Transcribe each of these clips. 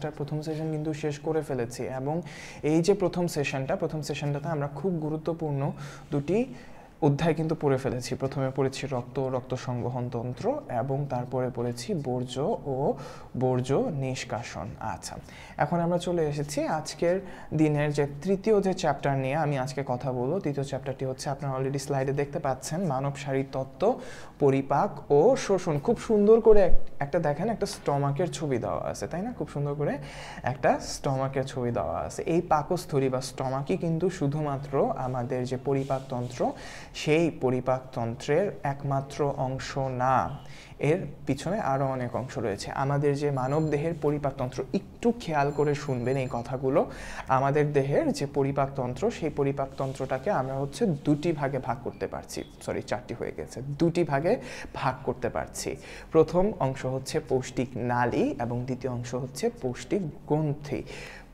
ক্লাসটার প্রথম সেশন কিন্তু শেষ করে ফেলেছি এবং এই যে প্রথম সেশনটা প্রথম সেশনটাতে আমরা খুব গুরুত্বপূর্ণ দুটি অধ্যায় কিন্তু পড়ে ফেলেছি প্রথমে পড়েছি রক্ত রক্ত সংগ্রহণ তন্ত্র এবং তারপরে পড়েছি বর্জ্য ও বর্জ্য নিষ্কাশন আচ্ছা এখন আমরা চলে এসেছি আজকের দিনের যে তৃতীয় যে চ্যাপ্টার নিয়ে আমি আজকে কথা বলবো তৃতীয় চ্যাপ্টারটি হচ্ছে আপনারা অলরেডি স্লাইডে দেখতে পাচ্ছেন মানব শারীর তত্ত্ব পরিপাক ও শোষণ খুব সুন্দর করে একটা দেখেন একটা স্টমাকের ছবি দেওয়া আছে তাই না খুব সুন্দর করে একটা স্টমাকের ছবি দেওয়া আছে এই পাকস্থলী বা স্টমাকই কিন্তু শুধুমাত্র আমাদের যে পরিপাকতন্ত্র সেই পরিপাকতন্ত্রের একমাত্র অংশ না এর পিছনে আরও অনেক অংশ রয়েছে আমাদের যে মানব দেহের পরিপাকতন্ত্র একটু খেয়াল করে শুনবেন এই কথাগুলো আমাদের দেহের যে পরিপাকতন্ত্র সেই পরিপাকতন্ত্রটাকে আমরা হচ্ছে দুটি ভাগে ভাগ করতে পারছি সরি চারটি হয়ে গেছে দুটি ভাগে ভাগ করতে পারছি প্রথম অংশ হচ্ছে পৌষ্টিক নালী এবং দ্বিতীয় অংশ হচ্ছে পৌষ্টিক গ্রন্থি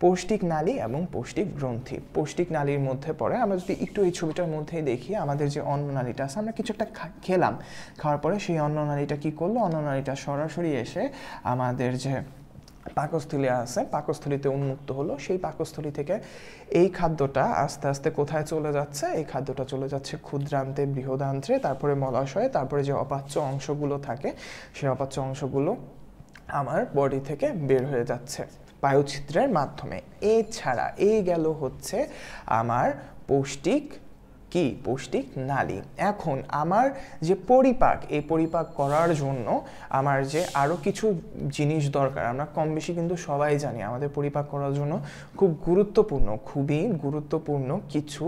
পৌষ্টিক নালী এবং পৌষ্টিক গ্রন্থি পৌষ্টিক নালীর মধ্যে পড়ে আমরা যদি একটু এই ছবিটার মধ্যেই দেখি আমাদের যে অন্ননালীটা আছে আমরা কিছু একটা খেলাম খাওয়ার পরে সেই অন্ননালীটা কি করলো অন্ননালীটা সরাসরি এসে আমাদের যে পাকস্থলি আছে পাকস্থলীতে উন্মুক্ত হলো সেই পাকস্থলী থেকে এই খাদ্যটা আস্তে আস্তে কোথায় চলে যাচ্ছে এই খাদ্যটা চলে যাচ্ছে ক্ষুদ্রান্তে বৃহদান্ত্রে তারপরে মলাশয়ে তারপরে যে অপাচ্য অংশগুলো থাকে সেই অপাচ্য অংশগুলো আমার বডি থেকে বের হয়ে যাচ্ছে বায়ুচিত্রের মাধ্যমে এছাড়া এই গেল হচ্ছে আমার পৌষ্টিক কি পৌষ্টিক নালী এখন আমার যে পরিপাক এই পরিপাক করার জন্য আমার যে আরও কিছু জিনিস দরকার আমরা কম বেশি কিন্তু সবাই জানি আমাদের পরিপাক করার জন্য খুব গুরুত্বপূর্ণ খুবই গুরুত্বপূর্ণ কিছু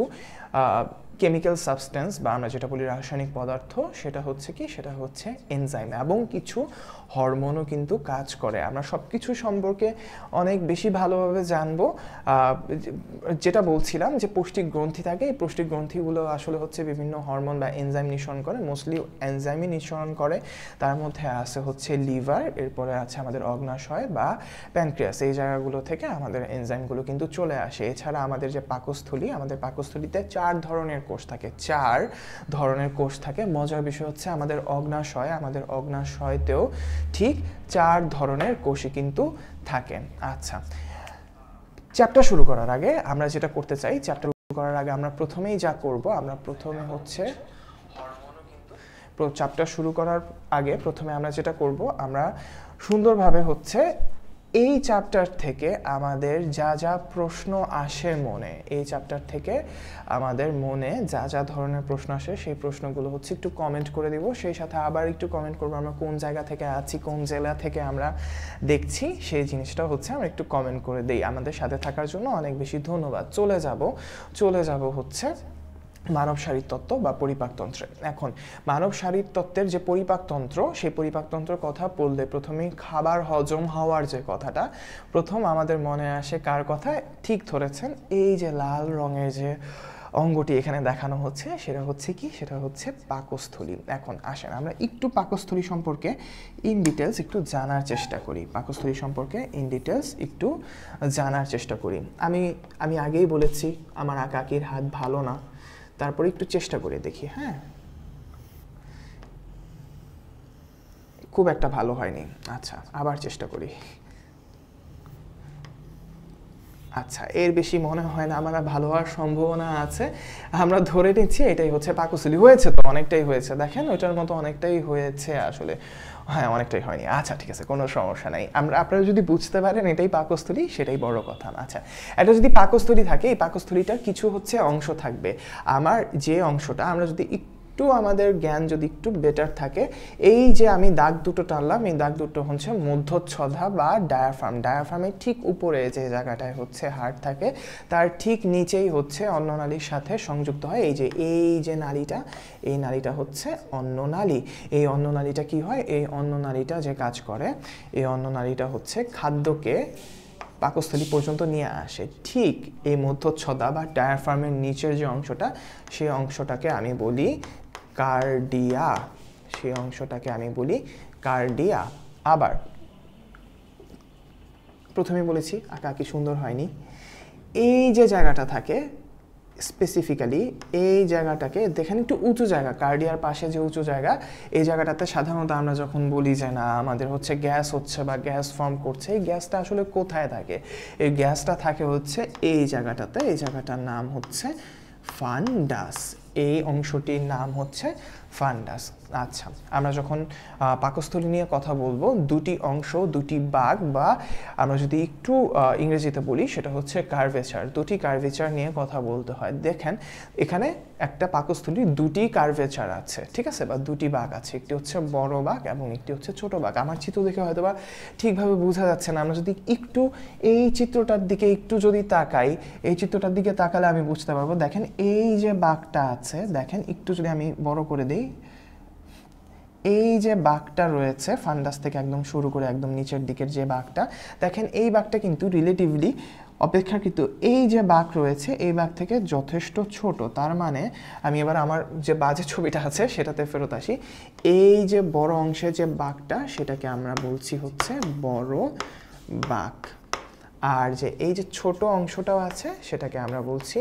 কেমিক্যাল সাবস্টেন্স বা আমরা যেটা বলি রাসায়নিক পদার্থ সেটা হচ্ছে কি সেটা হচ্ছে এনজাইম এবং কিছু হরমোনও কিন্তু কাজ করে আমরা সব কিছু সম্পর্কে অনেক বেশি ভালোভাবে জানবো যেটা বলছিলাম যে পৌষ্টিক গ্রন্থি থাকে এই পৌষ্টিক গ্রন্থিগুলো আসলে হচ্ছে বিভিন্ন হরমোন বা এনজাইম নিঃসরণ করে মোস্টলি এনজাইমই নিঃসরণ করে তার মধ্যে আছে হচ্ছে লিভার এরপরে আছে আমাদের অগ্নাশয় বা প্যানক্রিয়াস এই জায়গাগুলো থেকে আমাদের এনজাইমগুলো কিন্তু চলে আসে এছাড়া আমাদের যে পাকস্থলী আমাদের পাকস্থলীতে চার ধরনের ধরনের কোষ থাকে চার ধরনের কোষ থাকে মজার বিষয় হচ্ছে আমাদের অগ্নাশয় আমাদের অগ্নাশয়তেও ঠিক চার ধরনের কোষই কিন্তু থাকে আচ্ছা চ্যাপ্টার শুরু করার আগে আমরা যেটা করতে চাই চ্যাপ্টার করার আগে আমরা প্রথমেই যা করব আমরা প্রথমে হচ্ছে চ্যাপ্টার শুরু করার আগে প্রথমে আমরা যেটা করব আমরা সুন্দরভাবে হচ্ছে এই চ্যাপ্টার থেকে আমাদের যা যা প্রশ্ন আসে মনে এই চ্যাপ্টার থেকে আমাদের মনে যা যা ধরনের প্রশ্ন আসে সেই প্রশ্নগুলো হচ্ছে একটু কমেন্ট করে দিব সেই সাথে আবার একটু কমেন্ট করবো আমরা কোন জায়গা থেকে আছি কোন জেলা থেকে আমরা দেখছি সেই জিনিসটা হচ্ছে আমরা একটু কমেন্ট করে দিই আমাদের সাথে থাকার জন্য অনেক বেশি ধন্যবাদ চলে যাব চলে যাব হচ্ছে মানব শারীরতত্ত্ব বা পরিপাকতন্ত্রে এখন মানব শারীরতত্ত্বের যে পরিপাকতন্ত্র সেই পরিপাকতন্ত্র কথা বললে প্রথমেই খাবার হজম হওয়ার যে কথাটা প্রথম আমাদের মনে আসে কার কথা ঠিক ধরেছেন এই যে লাল রঙের যে অঙ্গটি এখানে দেখানো হচ্ছে সেটা হচ্ছে কি সেটা হচ্ছে পাকস্থলী এখন আসেন আমরা একটু পাকস্থলী সম্পর্কে ইন ডিটেলস একটু জানার চেষ্টা করি পাকস্থলী সম্পর্কে ইন ডিটেলস একটু জানার চেষ্টা করি আমি আমি আগেই বলেছি আমার আঁকাকির হাত ভালো না তারপরে একটু চেষ্টা করে দেখি হ্যাঁ খুব একটা ভালো হয়নি আচ্ছা আবার চেষ্টা করি আচ্ছা এর বেশি মনে হয় না আমার ভালো হওয়ার সম্ভাবনা আছে আমরা ধরে নিচ্ছি এটাই হচ্ছে পাকুসুলি হয়েছে তো অনেকটাই হয়েছে দেখেন ওইটার মতো অনেকটাই হয়েছে আসলে হ্যাঁ অনেকটাই হয়নি আচ্ছা ঠিক আছে কোনো সমস্যা নাই আমরা আপনারা যদি বুঝতে পারেন এটাই পাকস্থলী সেটাই বড় কথা আচ্ছা এটা যদি পাকস্থলী থাকে এই পাকস্থলীটার কিছু হচ্ছে অংশ থাকবে আমার যে অংশটা আমরা যদি একটু একটু আমাদের জ্ঞান যদি একটু বেটার থাকে এই যে আমি দাগ দুটো টানলাম এই দাগ দুটো হচ্ছে মধ্যচ্ছদা বা ডায়াফ্রাম ডায়াফ্রামের ঠিক উপরে যে জায়গাটায় হচ্ছে হার্ট থাকে তার ঠিক নিচেই হচ্ছে অন্য নালীর সাথে সংযুক্ত হয় এই যে এই যে নালীটা এই নালীটা হচ্ছে অন্য নালী এই অন্য নালীটা কি হয় এই অন্য নালীটা যে কাজ করে এই অন্য নালীটা হচ্ছে খাদ্যকে পাকস্থলী পর্যন্ত নিয়ে আসে ঠিক এই মধ্যচ্ছদা বা ডায়াফার্মের নিচের যে অংশটা সেই অংশটাকে আমি বলি কার্ডিয়া সেই অংশটাকে আমি বলি কার্ডিয়া আবার প্রথমে বলেছি আঁকা কি সুন্দর হয়নি এই যে জায়গাটা থাকে স্পেসিফিক্যালি এই জায়গাটাকে দেখেন একটু উঁচু জায়গা কার্ডিয়ার পাশে যে উঁচু জায়গা এই জায়গাটাতে সাধারণত আমরা যখন বলি যে না আমাদের হচ্ছে গ্যাস হচ্ছে বা গ্যাস ফর্ম করছে এই গ্যাসটা আসলে কোথায় থাকে এই গ্যাসটা থাকে হচ্ছে এই জায়গাটাতে এই জায়গাটার নাম হচ্ছে ফান্ডাস এই অংশটির নাম হচ্ছে ফান্ডাস আচ্ছা আমরা যখন পাকস্থলী নিয়ে কথা বলবো দুটি অংশ দুটি বাঘ বা আমরা যদি একটু ইংরেজিতে বলি সেটা হচ্ছে কার্ভেচার দুটি কার্ভেচার নিয়ে কথা বলতে হয় দেখেন এখানে একটা পাকস্থলীর দুটি কার্ভেচার আছে ঠিক আছে বা দুটি বাঘ আছে একটি হচ্ছে বড় বাঘ এবং একটি হচ্ছে ছোট বাঘ আমার চিত্র দেখে হয়তো বা ঠিকভাবে বোঝা যাচ্ছে না আমরা যদি একটু এই চিত্রটার দিকে একটু যদি তাকাই এই চিত্রটার দিকে তাকালে আমি বুঝতে পারবো দেখেন এই যে বাঘটা আছে দেখেন একটু যদি আমি বড় করে দিই এই যে বাঘটা রয়েছে ফান্ডাস থেকে একদম শুরু করে একদম নিচের দিকের যে বাঘটা দেখেন এই বাঘটা কিন্তু রিলেটিভলি অপেক্ষাকৃত এই যে বাঘ রয়েছে এই বাঘ থেকে যথেষ্ট ছোট তার মানে আমি এবার আমার যে বাজে ছবিটা আছে সেটাতে ফেরত আসি এই যে বড় অংশে যে বাঘটা সেটাকে আমরা বলছি হচ্ছে বড় বাঘ আর যে এই যে ছোট অংশটাও আছে সেটাকে আমরা বলছি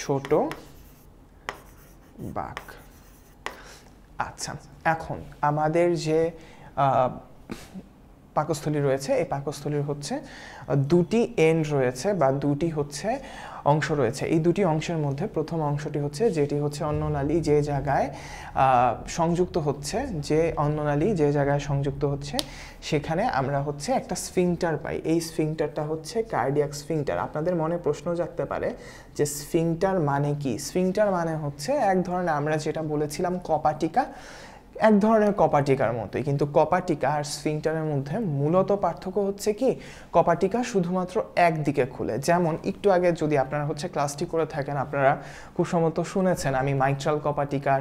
ছোট বাঘ আচ্ছা এখন আমাদের যে পাকস্থলী রয়েছে এই পাকস্থলীর হচ্ছে দুটি এন্ড রয়েছে বা দুটি হচ্ছে অংশ রয়েছে এই দুটি অংশের মধ্যে প্রথম অংশটি হচ্ছে যেটি হচ্ছে অন্ননালী যে জায়গায় সংযুক্ত হচ্ছে যে অন্ননালী যে জায়গায় সংযুক্ত হচ্ছে সেখানে আমরা হচ্ছে একটা স্ফিংটার পাই এই স্ফিংটারটা হচ্ছে কার্ডিয়াক স্ফিংটার আপনাদের মনে প্রশ্ন জাগতে পারে যে স্ফিংটার মানে কি স্ফিংটার মানে হচ্ছে এক ধরনের আমরা যেটা বলেছিলাম কপাটিকা এক ধরনের কপাটিকার মতোই কিন্তু কপাটিকা আর স্ফিংটারের মধ্যে মূলত পার্থক্য হচ্ছে কি কপাটিকা শুধুমাত্র একদিকে খুলে যেমন একটু আগে যদি আপনারা হচ্ছে ক্লাসটি করে থাকেন আপনারা খুব সম্ভবত শুনেছেন আমি মাইট্রাল কপাটিকা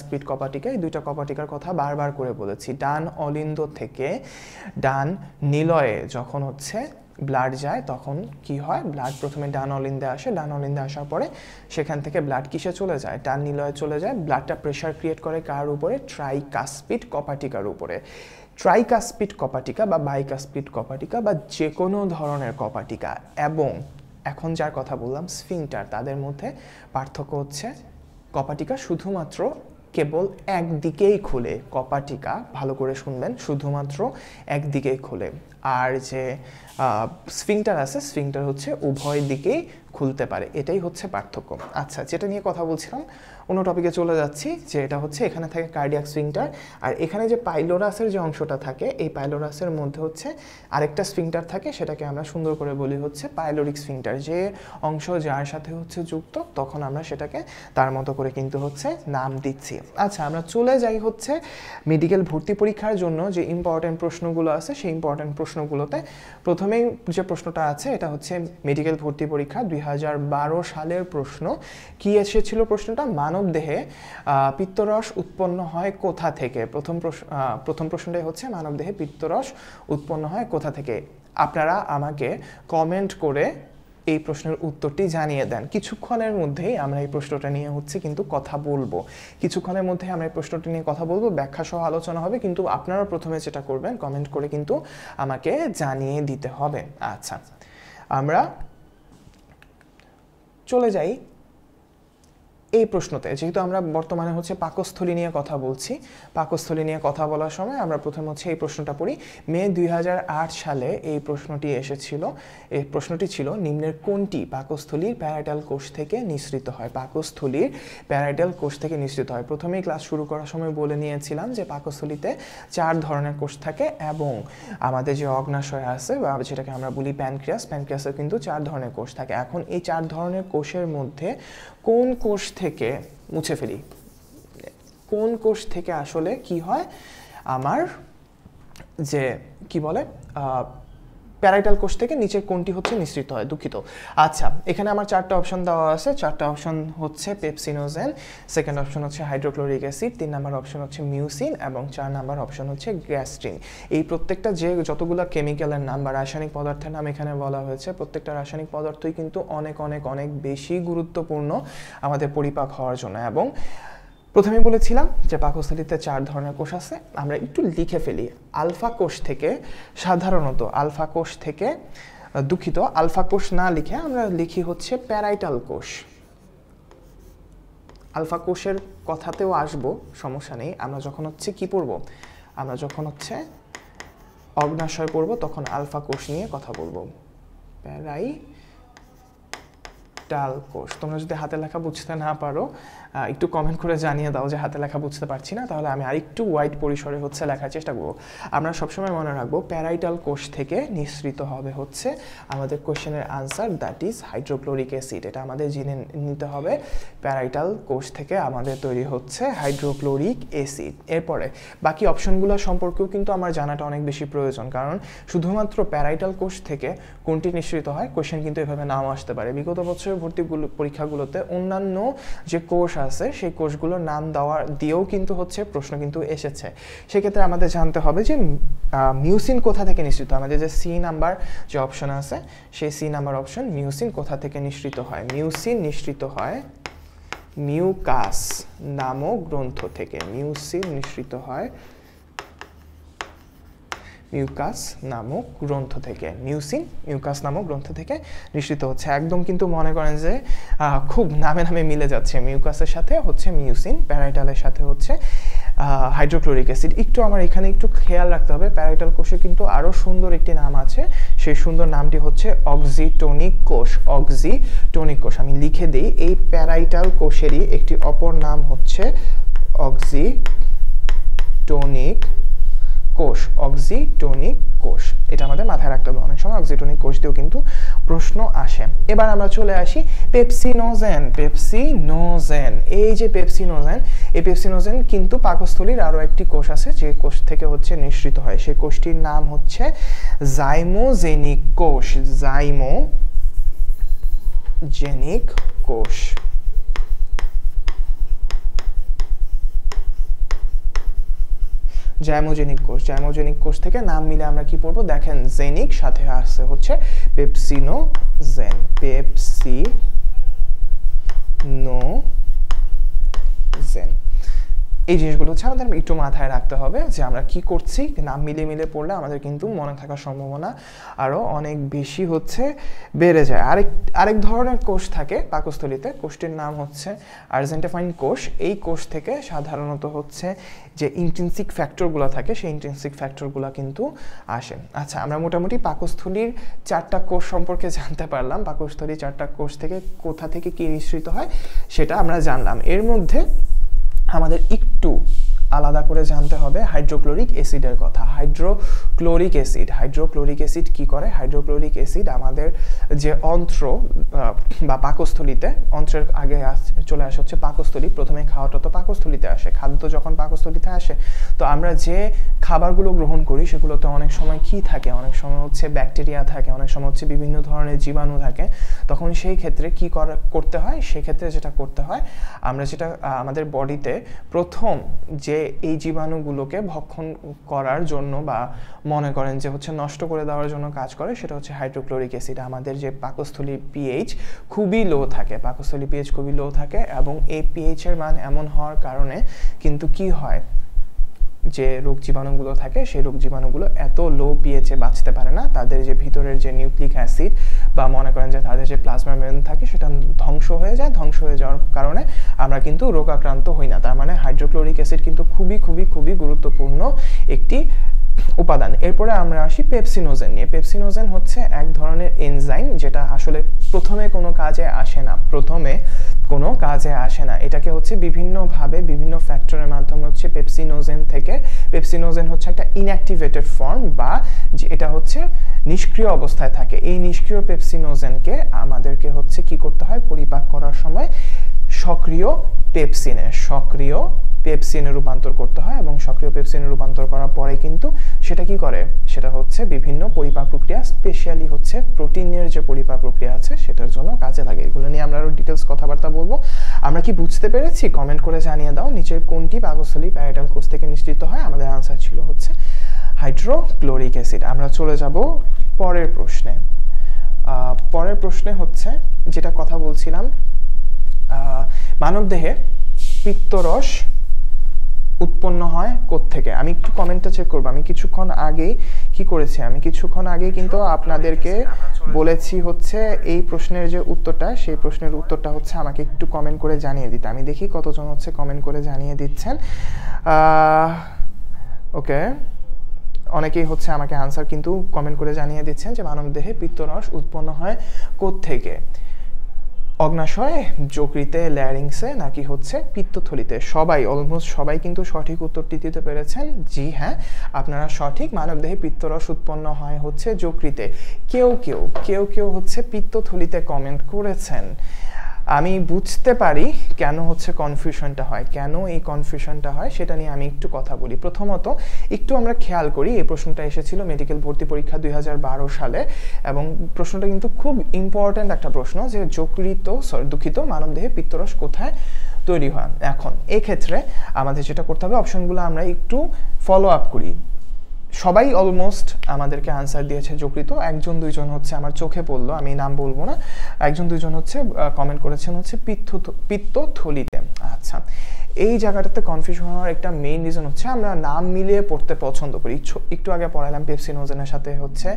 স্পিড কপাটিকা এই দুইটা কপাটিকার কথা বারবার করে বলেছি ডান অলিন্দ থেকে ডান নিলয়ে যখন হচ্ছে ব্লাড যায় তখন কি হয় ব্লাড প্রথমে ডানলিন্দে আসে ডানলিন্দে আসার পরে সেখান থেকে ব্লাড কিসে চলে যায় টান নিলয়ে চলে যায় ব্লাডটা প্রেশার ক্রিয়েট করে কার উপরে ট্রাইকাসপিড কপাটিকার উপরে ট্রাইকাসপিড কপাটিকা বা বাইকাসপিড কপাটিকা বা যে কোনো ধরনের কপাটিকা এবং এখন যার কথা বললাম স্ফিংটার তাদের মধ্যে পার্থক্য হচ্ছে কপাটিকা শুধুমাত্র কেবল একদিকেই খুলে কপাটিকা ভালো করে শুনবেন শুধুমাত্র একদিকেই খুলে আর যে স্ফিংটার আছে স্ফিংটার হচ্ছে উভয় দিকেই খুলতে পারে এটাই হচ্ছে পার্থক্য আচ্ছা যেটা নিয়ে কথা বলছিলাম অন্য টপিকে চলে যাচ্ছি যে এটা হচ্ছে এখানে থাকে কার্ডিয়াক সুইংটার আর এখানে যে পাইলোরাসের যে অংশটা থাকে এই পাইলোরাসের মধ্যে হচ্ছে আরেকটা সুইংটার থাকে সেটাকে আমরা সুন্দর করে বলি হচ্ছে পাইলোরিক সুইংটার যে অংশ যার সাথে হচ্ছে যুক্ত তখন আমরা সেটাকে তার মতো করে কিন্তু হচ্ছে নাম দিচ্ছি আচ্ছা আমরা চলে যাই হচ্ছে মেডিকেল ভর্তি পরীক্ষার জন্য যে ইম্পর্ট্যান্ট প্রশ্নগুলো আছে সেই ইম্পর্ট্যান্ট প্রশ্নগুলোতে প্রথমেই যে প্রশ্নটা আছে এটা হচ্ছে মেডিকেল ভর্তি পরীক্ষা দুই সালের প্রশ্ন কি এসেছিল প্রশ্নটা মানব মানব দেহে পিত্তরস উৎপন্ন হয় কোথা থেকে প্রথম প্রশ্ন প্রথম প্রশ্নটাই হচ্ছে মানব দেহে পিত্তরস উৎপন্ন হয় কোথা থেকে আপনারা আমাকে কমেন্ট করে এই প্রশ্নের উত্তরটি জানিয়ে দেন কিছুক্ষণের মধ্যেই আমরা এই প্রশ্নটা নিয়ে হচ্ছে কিন্তু কথা বলবো কিছুক্ষণের মধ্যে আমরা এই প্রশ্নটি নিয়ে কথা বলবো ব্যাখ্যা সহ আলোচনা হবে কিন্তু আপনারা প্রথমে যেটা করবেন কমেন্ট করে কিন্তু আমাকে জানিয়ে দিতে হবে আচ্ছা আমরা চলে যাই এই প্রশ্নতে যেহেতু আমরা বর্তমানে হচ্ছে পাকস্থলী নিয়ে কথা বলছি পাকস্থলী নিয়ে কথা বলার সময় আমরা প্রথম হচ্ছে এই প্রশ্নটা পড়ি মে দুই সালে এই প্রশ্নটি এসেছিল এই প্রশ্নটি ছিল নিম্নের কোনটি পাকস্থলীর প্যারাটাল কোষ থেকে নিঃসৃত হয় পাকস্থলীর প্যারাটাল কোষ থেকে নিঃসৃত হয় প্রথমেই ক্লাস শুরু করার সময় বলে নিয়েছিলাম যে পাকস্থলীতে চার ধরনের কোষ থাকে এবং আমাদের যে অগ্নাশয় আছে বা যেটাকে আমরা বলি প্যানক্রিয়াস প্যানক্রিয়াসের কিন্তু চার ধরনের কোষ থাকে এখন এই চার ধরনের কোষের মধ্যে কোন কোষ থেকে মুছে ফেলি কোন কোষ থেকে আসলে কি হয় আমার যে কি বলে প্যারাইটাল কোষ থেকে নিচের কোনটি হচ্ছে নিঃসৃত হয় দুঃখিত আচ্ছা এখানে আমার চারটা অপশন দেওয়া আছে চারটা অপশন হচ্ছে পেপসিনোজেন সেকেন্ড অপশন হচ্ছে হাইড্রোক্লোরিক অ্যাসিড তিন নাম্বার অপশন হচ্ছে মিউসিন এবং চার নাম্বার অপশন হচ্ছে গ্যাস্ট্রিন এই প্রত্যেকটা যে যতগুলো কেমিক্যালের নাম বা রাসায়নিক পদার্থের নাম এখানে বলা হয়েছে প্রত্যেকটা রাসায়নিক পদার্থই কিন্তু অনেক অনেক অনেক বেশি গুরুত্বপূর্ণ আমাদের পরিপাক হওয়ার জন্য এবং প্রথমে বলেছিলাম যে পাকস্থলিতে চার ধরনের কোষ আছে আমরা একটু লিখে ফেলি আলফা কোষ থেকে সাধারণত আলফা কোষ থেকে দুঃখিত আলফা কোষ না লিখে আমরা লিখি হচ্ছে প্যারাইটাল কোষ আলফা কোষের কথাতেও আসবো সমস্যা নেই আমরা যখন হচ্ছে কি পড়ব আমরা যখন হচ্ছে অগ্নাশয় পড়ব তখন আলফা কোষ নিয়ে কথা বলবো প্যারাই টাল কোষ তোমরা যদি হাতে লেখা বুঝতে না পারো একটু কমেন্ট করে জানিয়ে দাও যে হাতে লেখা বুঝতে পারছি না তাহলে আমি আরেকটু ওয়াইড পরিসরে হচ্ছে লেখার চেষ্টা করবো আমরা সবসময় মনে রাখবো প্যারাইটাল কোষ থেকে নিঃসৃত হবে হচ্ছে আমাদের কোশ্চেনের answer that is hydrochloric acid এটা আমাদের জেনে নিতে হবে প্যারাইটাল কোষ থেকে আমাদের তৈরি হচ্ছে হাইড্রোক্লোরিক অ্যাসিড এরপরে বাকি অপশনগুলো সম্পর্কেও কিন্তু আমার জানাটা অনেক বেশি প্রয়োজন কারণ শুধুমাত্র প্যারাইটাল কোষ থেকে কোনটি নিঃসৃত হয় কোশ্চেন কিন্তু এভাবে নাম আসতে পারে বিগত বছরের ভর্তি পরীক্ষাগুলোতে অন্যান্য যে কোষ আছে সেই কোষগুলোর নাম দেওয়ার দিয়েও কিন্তু হচ্ছে প্রশ্ন কিন্তু এসেছে সেক্ষেত্রে আমাদের জানতে হবে যে মিউসিন কোথা থেকে নিঃসৃত হয় আমাদের যে সি নাম্বার যে অপশন আছে সেই সি নাম্বার অপশন মিউসিন কোথা থেকে নিঃসৃত হয় মিউসিন নিঃসৃত হয় মিউকাস নামক গ্রন্থ থেকে মিউসিন নিঃসৃত হয় মিউকাস নামক গ্রন্থ থেকে মিউসিন মিউকাস নামক গ্রন্থ থেকে নিঃসৃত হচ্ছে একদম কিন্তু মনে করেন যে খুব নামে নামে মিলে যাচ্ছে মিউকাসের সাথে হচ্ছে মিউসিন প্যারাইটালের সাথে হচ্ছে হাইড্রোক্লোরিক অ্যাসিড একটু আমার এখানে একটু খেয়াল রাখতে হবে প্যারাইটাল কোষে কিন্তু আরও সুন্দর একটি নাম আছে সেই সুন্দর নামটি হচ্ছে অক্সিটোনিক কোষ অক্সিটোনিক কোষ আমি লিখে দিই এই প্যারাইটাল কোষেরই একটি অপর নাম হচ্ছে অক্সিটোনিক কোষ অক্সিটোনিক কোষ এটা আমাদের মাথায় রাখতে হবে অনেক সময় অক্সিটোনিক কোষ দিয়েও কিন্তু প্রশ্ন আসে এবার আমরা চলে আসি পেপসিনোজেন পেপসিনোজেন এই যে পেপসিনোজেন এই পেপসিনোজেন কিন্তু পাকস্থলীর আরও একটি কোষ আছে যে কোষ থেকে হচ্ছে নিঃসৃত হয় সেই কোষটির নাম হচ্ছে জাইমোজেনিক কোষ জাইমো জেনিক কোষ জ্যামোজেনিক কোষ জ্যামোজেনিক কোষ থেকে নাম মিলে আমরা কি পড়বো দেখেন জেনিক সাথে আসছে হচ্ছে pepsinogen pepsinogen এই জিনিসগুলো হচ্ছে আমাদের একটু মাথায় রাখতে হবে যে আমরা কি করছি না মিলে মিলে পড়লে আমাদের কিন্তু মনে থাকার সম্ভাবনা আরও অনেক বেশি হচ্ছে বেড়ে যায় আরেক আরেক ধরনের কোষ থাকে পাকস্থলিতে কোষটির নাম হচ্ছে আর্জেন্টাফাইন কোষ এই কোষ থেকে সাধারণত হচ্ছে যে ইন্টেন্সিক ফ্যাক্টরগুলো থাকে সেই ইন্টেন্সিক ফ্যাক্টরগুলো কিন্তু আসে আচ্ছা আমরা মোটামুটি পাকস্থলীর চারটা কোষ সম্পর্কে জানতে পারলাম পাকস্থলীর চারটা কোষ থেকে কোথা থেকে কী নিঃসৃত হয় সেটা আমরা জানলাম এর মধ্যে আমাদের একটু আলাদা করে জানতে হবে হাইড্রোক্লোরিক অ্যাসিডের কথা হাইড্রোক্লোরিক অ্যাসিড হাইড্রোক্লোরিক অ্যাসিড কি করে হাইড্রোক্লোরিক অ্যাসিড আমাদের যে অন্ত্র বা পাকস্থলিতে অন্ত্রের আগে চলে আসে হচ্ছে পাকস্থলী প্রথমে খাওয়াটা তো পাকস্থলিতে আসে খাদ্য যখন পাকস্থলিতে আসে তো আমরা যে খাবারগুলো গ্রহণ করি সেগুলোতে অনেক সময় কি থাকে অনেক সময় হচ্ছে ব্যাকটেরিয়া থাকে অনেক সময় হচ্ছে বিভিন্ন ধরনের জীবাণু থাকে তখন সেই ক্ষেত্রে কি করতে হয় সেক্ষেত্রে যেটা করতে হয় আমরা যেটা আমাদের বডিতে প্রথম যে এই জীবাণুগুলোকে ভক্ষণ করার জন্য বা মনে করেন যে হচ্ছে নষ্ট করে দেওয়ার জন্য কাজ করে সেটা হচ্ছে হাইড্রোক্লোরিক অ্যাসিড আমাদের যে পাকস্থলী পিএইচ খুবই লো থাকে পাকস্থলী পিএইচ খুবই লো থাকে এবং এই পিএইচের মান এমন হওয়ার কারণে কিন্তু কি হয় যে রোগ জীবাণুগুলো থাকে সেই রোগ জীবাণুগুলো এত লো পিএচে বাঁচতে পারে না তাদের যে ভিতরের যে নিউক্লিক অ্যাসিড বা মনে করেন যে তাদের যে প্লাজমা মেরুন থাকে সেটা ধ্বংস হয়ে যায় ধ্বংস হয়ে যাওয়ার কারণে আমরা কিন্তু রোগাক্রান্ত হই না তার মানে হাইড্রোক্লোরিক অ্যাসিড কিন্তু খুবই খুবই খুবই গুরুত্বপূর্ণ একটি উপাদান এরপরে আমরা আসি পেপসিনোজেন নিয়ে পেপসিনোজেন হচ্ছে এক ধরনের এনজাইম যেটা আসলে প্রথমে কোনো কাজে আসে না প্রথমে কোনো কাজে আসে না এটাকে হচ্ছে বিভিন্নভাবে বিভিন্ন ফ্যাক্টরের মাধ্যমে হচ্ছে পেপসিনোজেন থেকে পেপসিনোজেন হচ্ছে একটা ইনঅ্যাক্টিভেটেড ফর্ম বা এটা হচ্ছে নিষ্ক্রিয় অবস্থায় থাকে এই নিষ্ক্রিয় পেপসিনোজেনকে আমাদেরকে হচ্ছে কি করতে হয় পরিপাক করার সময় সক্রিয় পেপসিনে সক্রিয় পেপসিনে রূপান্তর করতে হয় এবং সক্রিয় পেপসিনে রূপান্তর করার পরে কিন্তু সেটা কি করে সেটা হচ্ছে বিভিন্ন পরিপাক প্রক্রিয়া স্পেশালি হচ্ছে প্রোটিনের যে পরিপাক প্রক্রিয়া আছে সেটার জন্য কাজে লাগে এগুলো নিয়ে আমরা আরও ডিটেলস কথাবার্তা বলবো আমরা কি বুঝতে পেরেছি কমেন্ট করে জানিয়ে দাও নিচের কোনটি পাগসলি প্যারাটাল কোষ থেকে নিশ্চিত হয় আমাদের আনসার ছিল হচ্ছে হাইড্রোক্লোরিক অ্যাসিড আমরা চলে যাব পরের প্রশ্নে পরের প্রশ্নে হচ্ছে যেটা কথা বলছিলাম মানবদেহে পিত্তরস উৎপন্ন হয় থেকে আমি একটু কমেন্টটা চেক করবো আমি কিছুক্ষণ আগে কি করেছি আমি কিছুক্ষণ আগে কিন্তু আপনাদেরকে বলেছি হচ্ছে এই প্রশ্নের যে উত্তরটা সেই প্রশ্নের উত্তরটা হচ্ছে আমাকে একটু কমেন্ট করে জানিয়ে দিতে আমি দেখি কতজন হচ্ছে কমেন্ট করে জানিয়ে দিচ্ছেন ওকে অনেকেই হচ্ছে আমাকে আনসার কিন্তু কমেন্ট করে জানিয়ে দিচ্ছেন যে মানবদেহে পিত্তরস উৎপন্ন হয় থেকে। অগ্নাশয়ে যকৃতে ল্যারিংসে নাকি হচ্ছে পিত্তথলিতে সবাই অলমোস্ট সবাই কিন্তু সঠিক উত্তরটি দিতে পেরেছেন জি হ্যাঁ আপনারা সঠিক মানবদেহে পিত্তরস উৎপন্ন হয় হচ্ছে যকৃতে কেউ কেউ কেউ কেউ হচ্ছে পিত্তথলিতে কমেন্ট করেছেন আমি বুঝতে পারি কেন হচ্ছে কনফিউশনটা হয় কেন এই কনফিউশনটা হয় সেটা নিয়ে আমি একটু কথা বলি প্রথমত একটু আমরা খেয়াল করি এই প্রশ্নটা এসেছিল মেডিকেল ভর্তি পরীক্ষা দুই সালে এবং প্রশ্নটা কিন্তু খুব ইম্পর্ট্যান্ট একটা প্রশ্ন যে যকৃত সরি দুঃখিত মানবদেহে পিত্তরস কোথায় তৈরি হয় এখন এক্ষেত্রে আমাদের যেটা করতে হবে অপশনগুলো আমরা একটু ফলো আপ করি সবাই অলমোস্ট আমাদেরকে আনসার দিয়েছে যকৃত একজন দুইজন হচ্ছে আমার চোখে পড়লো আমি নাম বলবো না একজন দুইজন হচ্ছে কমেন্ট করেছেন হচ্ছে পিত্ত পিত্তথলিতে আচ্ছা এই জায়গাটাতে কনফিউশন হওয়ার একটা মেইন রিজন হচ্ছে আমরা নাম মিলিয়ে পড়তে পছন্দ করি একটু আগে পড়ালাম পেপসিনোজেনের সাথে হচ্ছে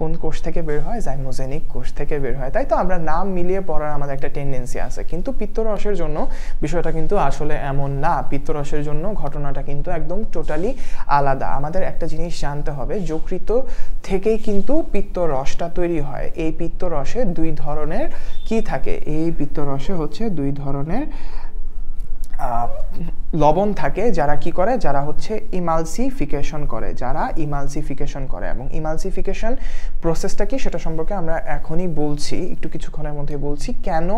কোন কোষ থেকে বের হয় জাইমোজেনিক কোষ থেকে বের হয় তাই তো আমরা নাম মিলিয়ে পড়ার আমাদের একটা টেন্ডেন্সি আছে কিন্তু পিত্তরসের জন্য বিষয়টা কিন্তু আসলে এমন না পিত্তরসের জন্য ঘটনাটা কিন্তু একদম টোটালি আলাদা আমাদের একটা জিনিস জানতে হবে যকৃত থেকেই কিন্তু পিত্তরসটা তৈরি হয় এই পিত্তরসে দুই ধরনের কি থাকে এই পিত্তরসে হচ্ছে দুই ধরনের uh, লবণ থাকে যারা কি করে যারা হচ্ছে ইমালসিফিকেশন করে যারা ইমালসিফিকেশন করে এবং ইমালসিফিকেশন প্রসেসটা কি সেটা সম্পর্কে আমরা এখনই বলছি একটু কিছুক্ষণের মধ্যে বলছি কেন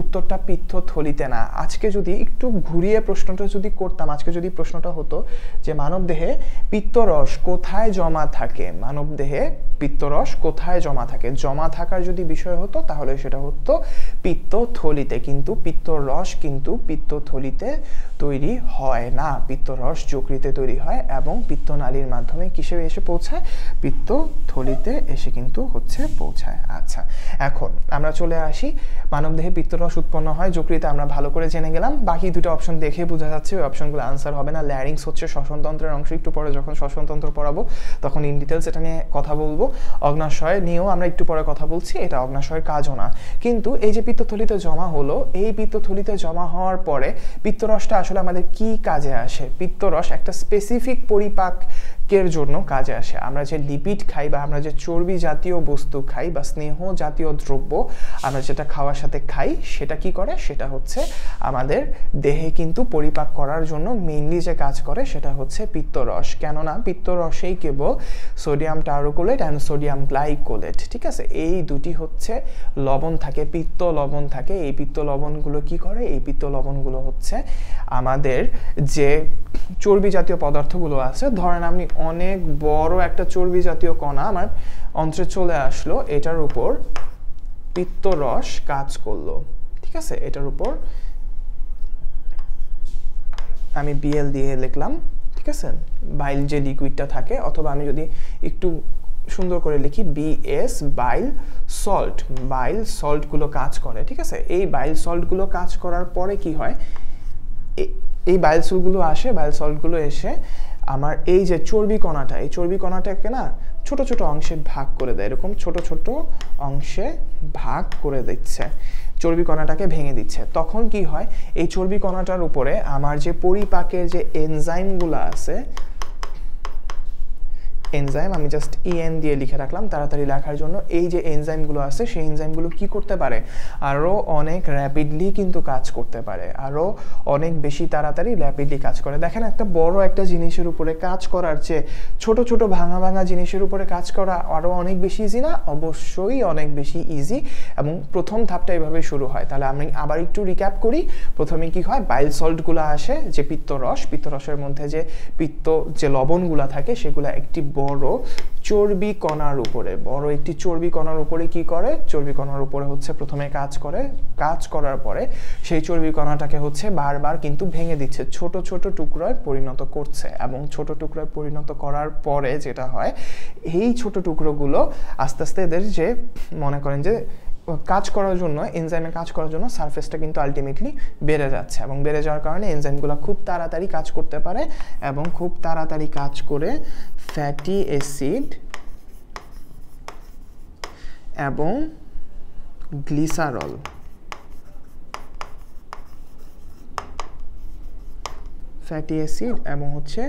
উত্তরটা পিত্তথলিতে না আজকে যদি একটু ঘুরিয়ে প্রশ্নটা যদি করতাম আজকে যদি প্রশ্নটা হতো যে মানবদেহে পিত্তরস কোথায় জমা থাকে মানবদেহে পিত্তরস কোথায় জমা থাকে জমা থাকার যদি বিষয় হতো তাহলে সেটা হতো পিত্তথলিতে কিন্তু পিত্তরস কিন্তু পিত্তথলিতে তৈরি হয় না পিত্তরস যকৃতে তৈরি হয় এবং পিত্তনালীর মাধ্যমে কিসে এসে পৌঁছায় পিত্ত থলিতে এসে কিন্তু হচ্ছে পৌঁছায় আচ্ছা এখন আমরা চলে আসি মানবদেহে পিত্তরস উৎপন্ন হয় যকৃতে আমরা ভালো করে জেনে গেলাম বাকি দুটো অপশন দেখে বোঝা যাচ্ছে ওই অপশনগুলো আনসার হবে না ল্যারিংস হচ্ছে শ্বসনতন্ত্রের অংশ একটু পরে যখন শ্বসনতন্ত্র পড়াবো তখন ইন ডিটেলস এটা নিয়ে কথা বলবো অগ্নাশয় নিয়েও আমরা একটু পরে কথা বলছি এটা অগ্নাশয়ের কাজও না কিন্তু এই যে পিত্তথলিতে জমা হলো এই পিত্তথলিতে জমা হওয়ার পরে পিত্তরসটা আসলে আমাদের কি কাজে আসে পিত্তরস একটা স্পেসিফিক পরিপাক কের জন্য কাজে আসে আমরা যে লিপিড খাই বা আমরা যে চর্বি জাতীয় বস্তু খাই বা স্নেহ জাতীয় দ্রব্য আমরা যেটা খাওয়ার সাথে খাই সেটা কি করে সেটা হচ্ছে আমাদের দেহে কিন্তু পরিপাক করার জন্য মেইনলি যে কাজ করে সেটা হচ্ছে পিত্তরস কেননা পিত্তরসেই কেবল sodium taurocholate and sodium glycolate ঠিক আছে এই দুটি হচ্ছে লবণ থাকে পিত্ত লবণ থাকে এই পিত্ত লবণগুলো কি করে এই পিত্ত লবণগুলো হচ্ছে আমাদের যে চর্বি জাতীয় পদার্থগুলো আছে ধরেন আপনি অনেক বড় একটা চর্বি জাতীয় কণা আমার অন্ত্রে চলে আসলো এটার উপর পিত্তরস কাজ করলো ঠিক আছে এটার উপর আমি বিএল দিয়ে লিখলাম ঠিক আছে বাইল যে লিকুইডটা থাকে অথবা আমি যদি একটু সুন্দর করে লিখি বিএস বাইল সল্ট বাইল সল্টগুলো কাজ করে ঠিক আছে এই বাইল সল্টগুলো কাজ করার পরে কি হয় এই বাইল সল্টগুলো আসে বাইল সল্টগুলো এসে আমার এই যে চর্বি কণাটা এই চর্বি কণাটাকে না ছোট ছোট অংশে ভাগ করে দেয় এরকম ছোট ছোট অংশে ভাগ করে দিচ্ছে চর্বি কণাটাকে ভেঙে দিচ্ছে তখন কি হয় এই চর্বি কণাটার উপরে আমার যে পরিপাকের যে এনজাইমগুলো আছে এনজাইম আমি জাস্ট ইএন দিয়ে লিখে রাখলাম তাড়াতাড়ি লেখার জন্য এই যে এনজাইমগুলো আছে সেই এনজাইমগুলো কি করতে পারে আরও অনেক র্যাপিডলি কিন্তু কাজ করতে পারে আরও অনেক বেশি তাড়াতাড়ি র্যাপিডলি কাজ করে দেখেন একটা বড় একটা জিনিসের উপরে কাজ করার চেয়ে ছোট ছোট ভাঙা ভাঙা জিনিসের উপরে কাজ করা আরও অনেক বেশি ইজি না অবশ্যই অনেক বেশি ইজি এবং প্রথম ধাপটা এভাবে শুরু হয় তাহলে আমি আবার একটু রিক্যাপ করি প্রথমে কি হয় বাইল সল্টগুলো আসে যে পিত্তরস পিত্তরসের মধ্যে যে পিত্ত যে লবণগুলো থাকে সেগুলো একটি বড় বড় চর্বি কণার উপরে বড় একটি চর্বি কণার উপরে কি করে চর্বি কণার উপরে হচ্ছে প্রথমে কাজ করে কাজ করার পরে সেই চর্বি কণাটাকে হচ্ছে বারবার কিন্তু ভেঙে দিচ্ছে ছোট ছোট টুকরোয় পরিণত করছে এবং ছোট টুকরোয় পরিণত করার পরে যেটা হয় এই ছোট টুকরোগুলো আস্তে আস্তে এদের যে মনে করেন যে কাজ করার জন্য এনজাইমে কাজ করার জন্য সারফেসটা কিন্তু আলটিমেটলি বেড়ে যাচ্ছে এবং বেড়ে যাওয়ার কারণে এনজাইমগুলো খুব তাড়াতাড়ি কাজ করতে পারে এবং খুব তাড়াতাড়ি কাজ করে ফ্যাটি অ্যাসিড এবং গ্লিসারল ফ্যাটি অ্যাসিড এবং হচ্ছে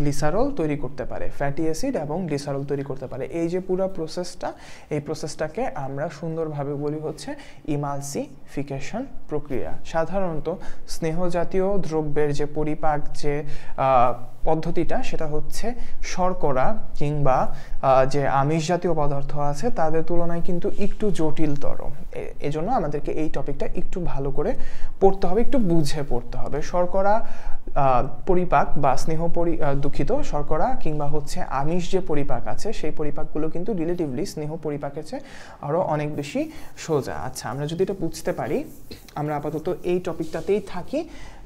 গ্লিসারল তৈরি করতে পারে ফ্যাটি অ্যাসিড এবং গ্লিসারল তৈরি করতে পারে এই যে পুরো প্রসেসটা এই প্রসেসটাকে আমরা সুন্দরভাবে বলি হচ্ছে ইমালসিফিকেশন প্রক্রিয়া সাধারণত স্নেহজাতীয় দ্রব্যের যে পরিপাক যে পদ্ধতিটা সেটা হচ্ছে শর্করা কিংবা যে আমিষ জাতীয় পদার্থ আছে তাদের তুলনায় কিন্তু একটু জটিলতর এজন্য আমাদেরকে এই টপিকটা একটু ভালো করে পড়তে হবে একটু বুঝে পড়তে হবে শর্করা পরিপাক বা স্নেহ পরি দুঃখিত শর্করা কিংবা হচ্ছে আমিষ যে পরিপাক আছে সেই পরিপাকগুলো কিন্তু রিলেটিভলি স্নেহ পরিপাকের চেয়ে আরও অনেক বেশি সোজা আচ্ছা আমরা যদি এটা বুঝতে পারি আমরা আপাতত এই টপিকটাতেই থাকি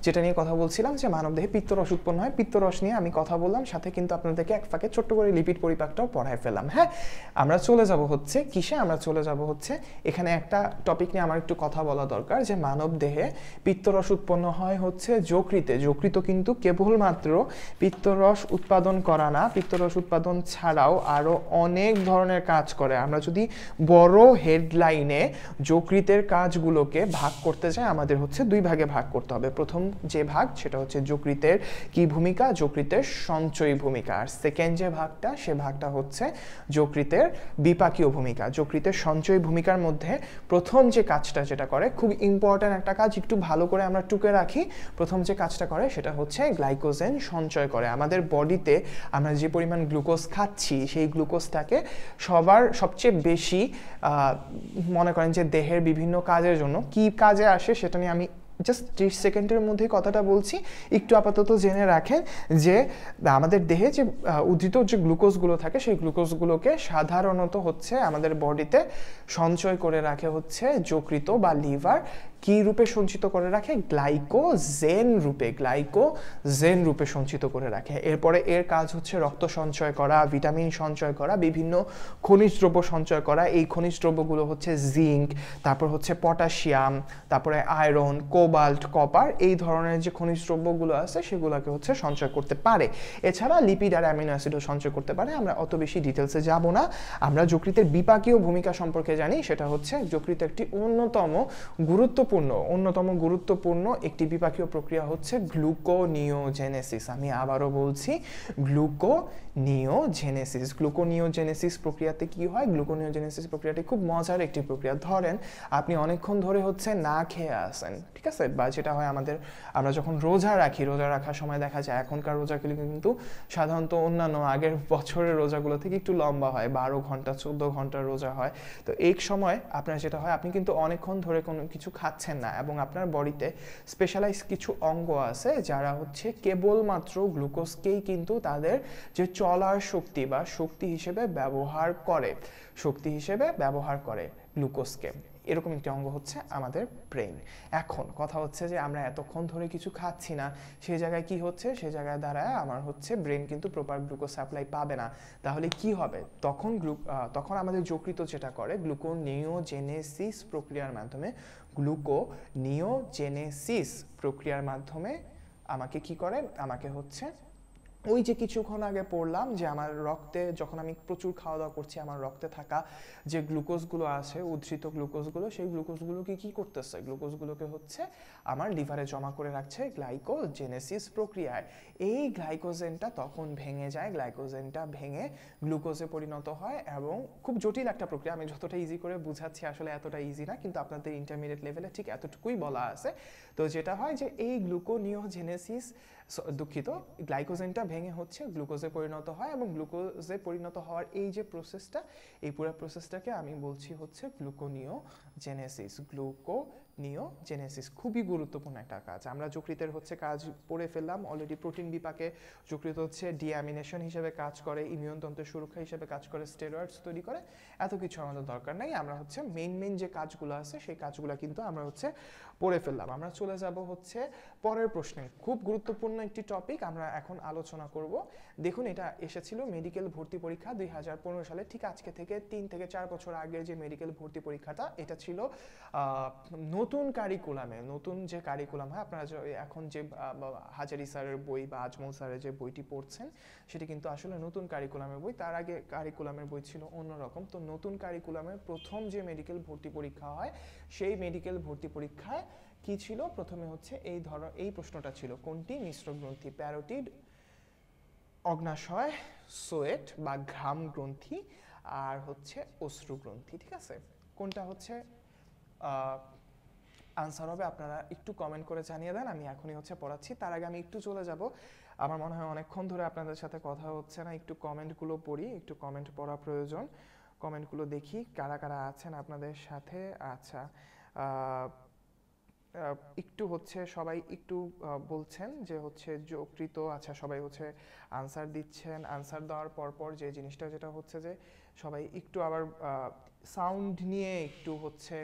যেটা নিয়ে কথা বলছিলাম যে মানবদেহে পিত্তরস উৎপন্ন হয় পিত্তরস নিয়ে আমি কথা বললাম সাথে কিন্তু আপনাদেরকে এক ফাঁকে ছোট্ট করে লিপিড পরিপাকটাও পড়ায় ফেলাম হ্যাঁ আমরা চলে যাব হচ্ছে কিসে আমরা চলে যাব হচ্ছে এখানে একটা টপিক নিয়ে আমার একটু কথা বলা দরকার যে মানব দেহে পিত্তরস উৎপন্ন হয় হচ্ছে যকৃতে যকৃত কিন্তু কেবলমাত্র পিত্তরস উৎপাদন করা না পিত্তরস উৎপাদন ছাড়াও আরও অনেক ধরনের কাজ করে আমরা যদি বড় হেডলাইনে যকৃতের কাজগুলোকে ভাগ করতে চাই আমাদের হচ্ছে দুই ভাগে ভাগ করতে হবে প্রথম যে ভাগ সেটা হচ্ছে যকৃতের কি ভূমিকা যকৃতের সঞ্চয়ী ভূমিকা আর সেকেন্ড যে ভাগটা সে ভাগটা হচ্ছে যকৃতের বিপাকীয় ভূমিকা যকৃতের সঞ্চয়ী ভূমিকার মধ্যে প্রথম যে কাজটা যেটা করে খুব ইম্পর্ট্যান্ট একটা কাজ একটু ভালো করে আমরা টুকে রাখি প্রথম যে কাজটা করে সেটা হচ্ছে গ্লাইকোজেন সঞ্চয় করে আমাদের বডিতে আমরা যে পরিমাণ গ্লুকোজ খাচ্ছি সেই গ্লুকোজটাকে সবার সবচেয়ে বেশি মনে করেন যে দেহের বিভিন্ন কাজের জন্য কি কাজে আসে সেটা নিয়ে আমি জাস্ট ত্রিশ সেকেন্ডের মধ্যে কথাটা বলছি একটু আপাতত জেনে রাখেন যে আমাদের দেহে যে উদ্ধৃত যে গ্লুকোজগুলো থাকে সেই গ্লুকোজগুলোকে সাধারণত হচ্ছে আমাদের বডিতে সঞ্চয় করে রাখে হচ্ছে যকৃত বা লিভার কি রূপে সঞ্চিত করে রাখে গ্লাইকো জেন রূপে গ্লাইকো জেন রূপে সঞ্চিত করে রাখে এরপরে এর কাজ হচ্ছে রক্ত সঞ্চয় করা ভিটামিন সঞ্চয় করা বিভিন্ন খনিজ দ্রব্য সঞ্চয় করা এই খনিজ দ্রব্যগুলো হচ্ছে জিঙ্ক তারপর হচ্ছে পটাশিয়াম তারপরে আয়রন কো কোবাল্ট কপার এই ধরনের যে খনিজ দ্রব্যগুলো আছে সেগুলোকে হচ্ছে সঞ্চয় করতে পারে এছাড়া লিপিড আর অ্যামিনো অ্যাসিডও সঞ্চয় করতে পারে আমরা অত বেশি ডিটেলসে যাব না আমরা যকৃতের বিপাকীয় ভূমিকা সম্পর্কে জানি সেটা হচ্ছে যকৃত একটি অন্যতম গুরুত্বপূর্ণ অন্যতম গুরুত্বপূর্ণ একটি বিপাকীয় প্রক্রিয়া হচ্ছে গ্লুকোনিওজেনেসিস আমি আবারও বলছি নিওজেনেসিস গ্লুকোনিওজেনেসিস প্রক্রিয়াতে কি হয় গ্লুকোনিওজেনেসিস প্রক্রিয়াটি খুব মজার একটি প্রক্রিয়া ধরেন আপনি অনেকক্ষণ ধরে হচ্ছে না খেয়ে আসেন ঠিক আছে আছে বা যেটা হয় আমাদের আমরা যখন রোজা রাখি রোজা রাখার সময় দেখা যায় এখনকার রোজাগুলি কিন্তু সাধারণত অন্যান্য আগের বছরের রোজাগুলো থেকে একটু লম্বা হয় বারো ঘন্টা চোদ্দ ঘন্টার রোজা হয় তো এই সময় আপনার যেটা হয় আপনি কিন্তু অনেকক্ষণ ধরে কোনো কিছু খাচ্ছেন না এবং আপনার বডিতে স্পেশালাইজ কিছু অঙ্গ আছে যারা হচ্ছে কেবলমাত্র গ্লুকোজকেই কিন্তু তাদের যে চলার শক্তি বা শক্তি হিসেবে ব্যবহার করে শক্তি হিসেবে ব্যবহার করে গ্লুকোজকে এরকম একটি অঙ্গ হচ্ছে আমাদের ব্রেইন এখন কথা হচ্ছে যে আমরা এতক্ষণ ধরে কিছু খাচ্ছি না সেই জায়গায় কি হচ্ছে সেই জায়গায় দ্বারা আমার হচ্ছে ব্রেন কিন্তু প্রপার গ্লুকোজ সাপ্লাই পাবে না তাহলে কি হবে তখন গ্লু তখন আমাদের যকৃত যেটা করে গ্লুকোনিওজেনেসিস প্রক্রিয়ার মাধ্যমে গ্লুকো গ্লুকোনিওজেনেসিস প্রক্রিয়ার মাধ্যমে আমাকে কি করে আমাকে হচ্ছে ওই যে কিছুক্ষণ আগে পড়লাম যে আমার রক্তে যখন আমি প্রচুর খাওয়া দাওয়া করছি আমার রক্তে থাকা যে গ্লুকোজগুলো আছে উদ্ধৃত গ্লুকোজগুলো সেই গ্লুকোজগুলোকে কি করতেছে গ্লুকোজগুলোকে হচ্ছে আমার লিভারে জমা করে রাখছে গ্লাইকোজেনেসিস প্রক্রিয়ায় এই গ্লাইকোজেনটা তখন ভেঙে যায় গ্লাইকোজেনটা ভেঙে গ্লুকোজে পরিণত হয় এবং খুব জটিল একটা প্রক্রিয়া আমি যতটা ইজি করে বুঝাচ্ছি আসলে এতটা ইজি না কিন্তু আপনাদের ইন্টারমিডিয়েট লেভেলে ঠিক এতটুকুই বলা আছে তো যেটা হয় যে এই গ্লুকোনিওজেনেসিস দুঃখিত গ্লাইকোজেনটা ভেঙে হচ্ছে গ্লুকোজে পরিণত হয় এবং গ্লুকোজে পরিণত হওয়ার এই যে প্রসেসটা এই পুরো প্রসেসটাকে আমি বলছি হচ্ছে gluconeogenesis gluconeogenesis খুবই গুরুত্বপূর্ণ একটা কাজ আমরা যকৃতের হচ্ছে কাজ পড়ে ফেললাম অলরেডি প্রোটিন বিপাকে যকৃত হচ্ছে ডিয়ামিনেশন হিসেবে কাজ করে ইমিউনতন্ত্রের সুরক্ষা হিসেবে কাজ করে স্টেরয়েডস তৈরি করে এত কিছু আমাদের দরকার নেই আমরা হচ্ছে মেইন মেইন যে কাজগুলো আছে সেই কাজগুলো কিন্তু আমরা হচ্ছে পড়ে ফেললাম আমরা চলে যাব হচ্ছে পরের প্রশ্নে খুব গুরুত্বপূর্ণ একটি টপিক আমরা এখন আলোচনা করব দেখুন এটা এসেছিল মেডিকেল ভর্তি পরীক্ষা দুই হাজার পনেরো সালে ঠিক আজকে থেকে তিন থেকে চার বছর আগের যে মেডিকেল ভর্তি পরীক্ষাটা এটা ছিল নতুন কারিকুলামে নতুন যে কারিকুলাম হয় আপনারা এখন যে হাজারি স্যারের বই বা আজমল স্যারের যে বইটি পড়ছেন সেটি কিন্তু আসলে নতুন কারিকুলামের বই তার আগে কারিকুলামের বই ছিল অন্যরকম তো নতুন কারিকুলামের প্রথম যে মেডিকেল ভর্তি পরীক্ষা হয় সেই মেডিকেল ভর্তি পরীক্ষায় কি ছিল প্রথমে হচ্ছে এই ধর এই প্রশ্নটা ছিল কোনটি মিশ্র গ্রন্থি প্যারোটিড অগ্নাশয় সোয়েট বা ঘাম গ্রন্থি আর হচ্ছে অশ্রু গ্রন্থি ঠিক আছে কোনটা হচ্ছে আনসার হবে আপনারা একটু কমেন্ট করে জানিয়ে দেন আমি এখনই হচ্ছে পড়াচ্ছি তার আগে আমি একটু চলে যাব আমার মনে হয় অনেকক্ষণ ধরে আপনাদের সাথে কথা হচ্ছে না একটু কমেন্টগুলো পড়ি একটু কমেন্ট পড়া প্রয়োজন কমেন্টগুলো দেখি কারা কারা আছেন আপনাদের সাথে আচ্ছা একটু হচ্ছে সবাই একটু বলছেন যে হচ্ছে যোগকৃত আচ্ছা সবাই হচ্ছে আনসার দিচ্ছেন আনসার দেওয়ার পরপর যে জিনিসটা যেটা হচ্ছে যে সবাই একটু আবার সাউন্ড নিয়ে একটু হচ্ছে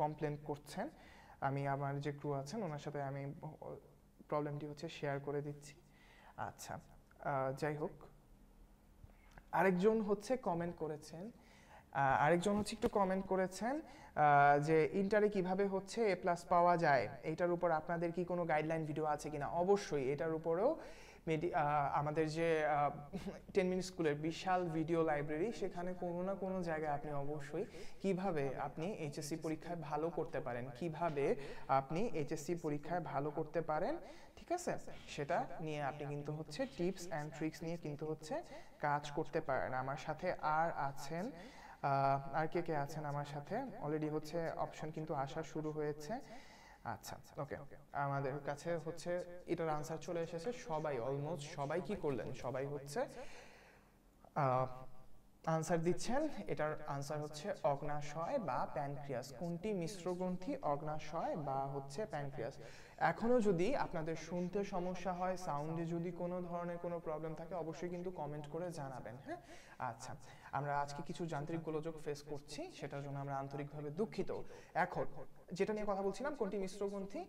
কমপ্লেন করছেন আমি আমার যে ক্রু আছেন ওনার সাথে আমি প্রবলেমটি হচ্ছে শেয়ার করে দিচ্ছি আচ্ছা যাই হোক আরেকজন হচ্ছে কমেন্ট করেছেন আরেকজন হচ্ছে একটু কমেন্ট করেছেন যে ইন্টারে কিভাবে হচ্ছে এ প্লাস পাওয়া যায় এটার উপর আপনাদের কি কোনো গাইডলাইন ভিডিও আছে কিনা অবশ্যই এটার উপরেও মেডি আমাদের যে টেন মিনিট স্কুলের বিশাল ভিডিও লাইব্রেরি সেখানে কোনো না কোনো জায়গায় আপনি অবশ্যই কিভাবে আপনি এইচএসসি পরীক্ষায় ভালো করতে পারেন কিভাবে আপনি এইচএসসি পরীক্ষায় ভালো করতে পারেন ঠিক আছে সেটা নিয়ে আপনি কিন্তু হচ্ছে টিপস অ্যান্ড ট্রিক্স নিয়ে কিন্তু হচ্ছে কাজ করতে পারেন আমার সাথে আর আছেন আর কে কে আছেন আমার সাথে অলরেডি হচ্ছে অপশন কিন্তু আসা শুরু হয়েছে আচ্ছা ওকে আচ্ছা, আমাদের কাছে হচ্ছে এটার আনসার চলে এসেছে সবাই অলমোস্ট সবাই কি করলেন সবাই হচ্ছে আনসার দিচ্ছেন এটার আনসার হচ্ছে অগ্নাশয় বা প্যানক্রিয়াস কোনটি মিশ্র গ্রন্থি অগ্নাশয় বা হচ্ছে প্যানক্রিয়াস এখনও যদি আপনাদের শুনতে সমস্যা হয় সাউন্ডে যদি কোনো ধরনের কোনো প্রবলেম থাকে অবশ্যই কিন্তু কমেন্ট করে জানাবেন হ্যাঁ আচ্ছা আমরা আজকে কিছু যান্ত্রিক গোলযোগ ফেস করছি সেটার জন্য আমরা আন্তরিকভাবে দুঃখিত এখন যেটা নিয়ে কথা বলছিলাম কোনটি মিশ্রগ্রন্থি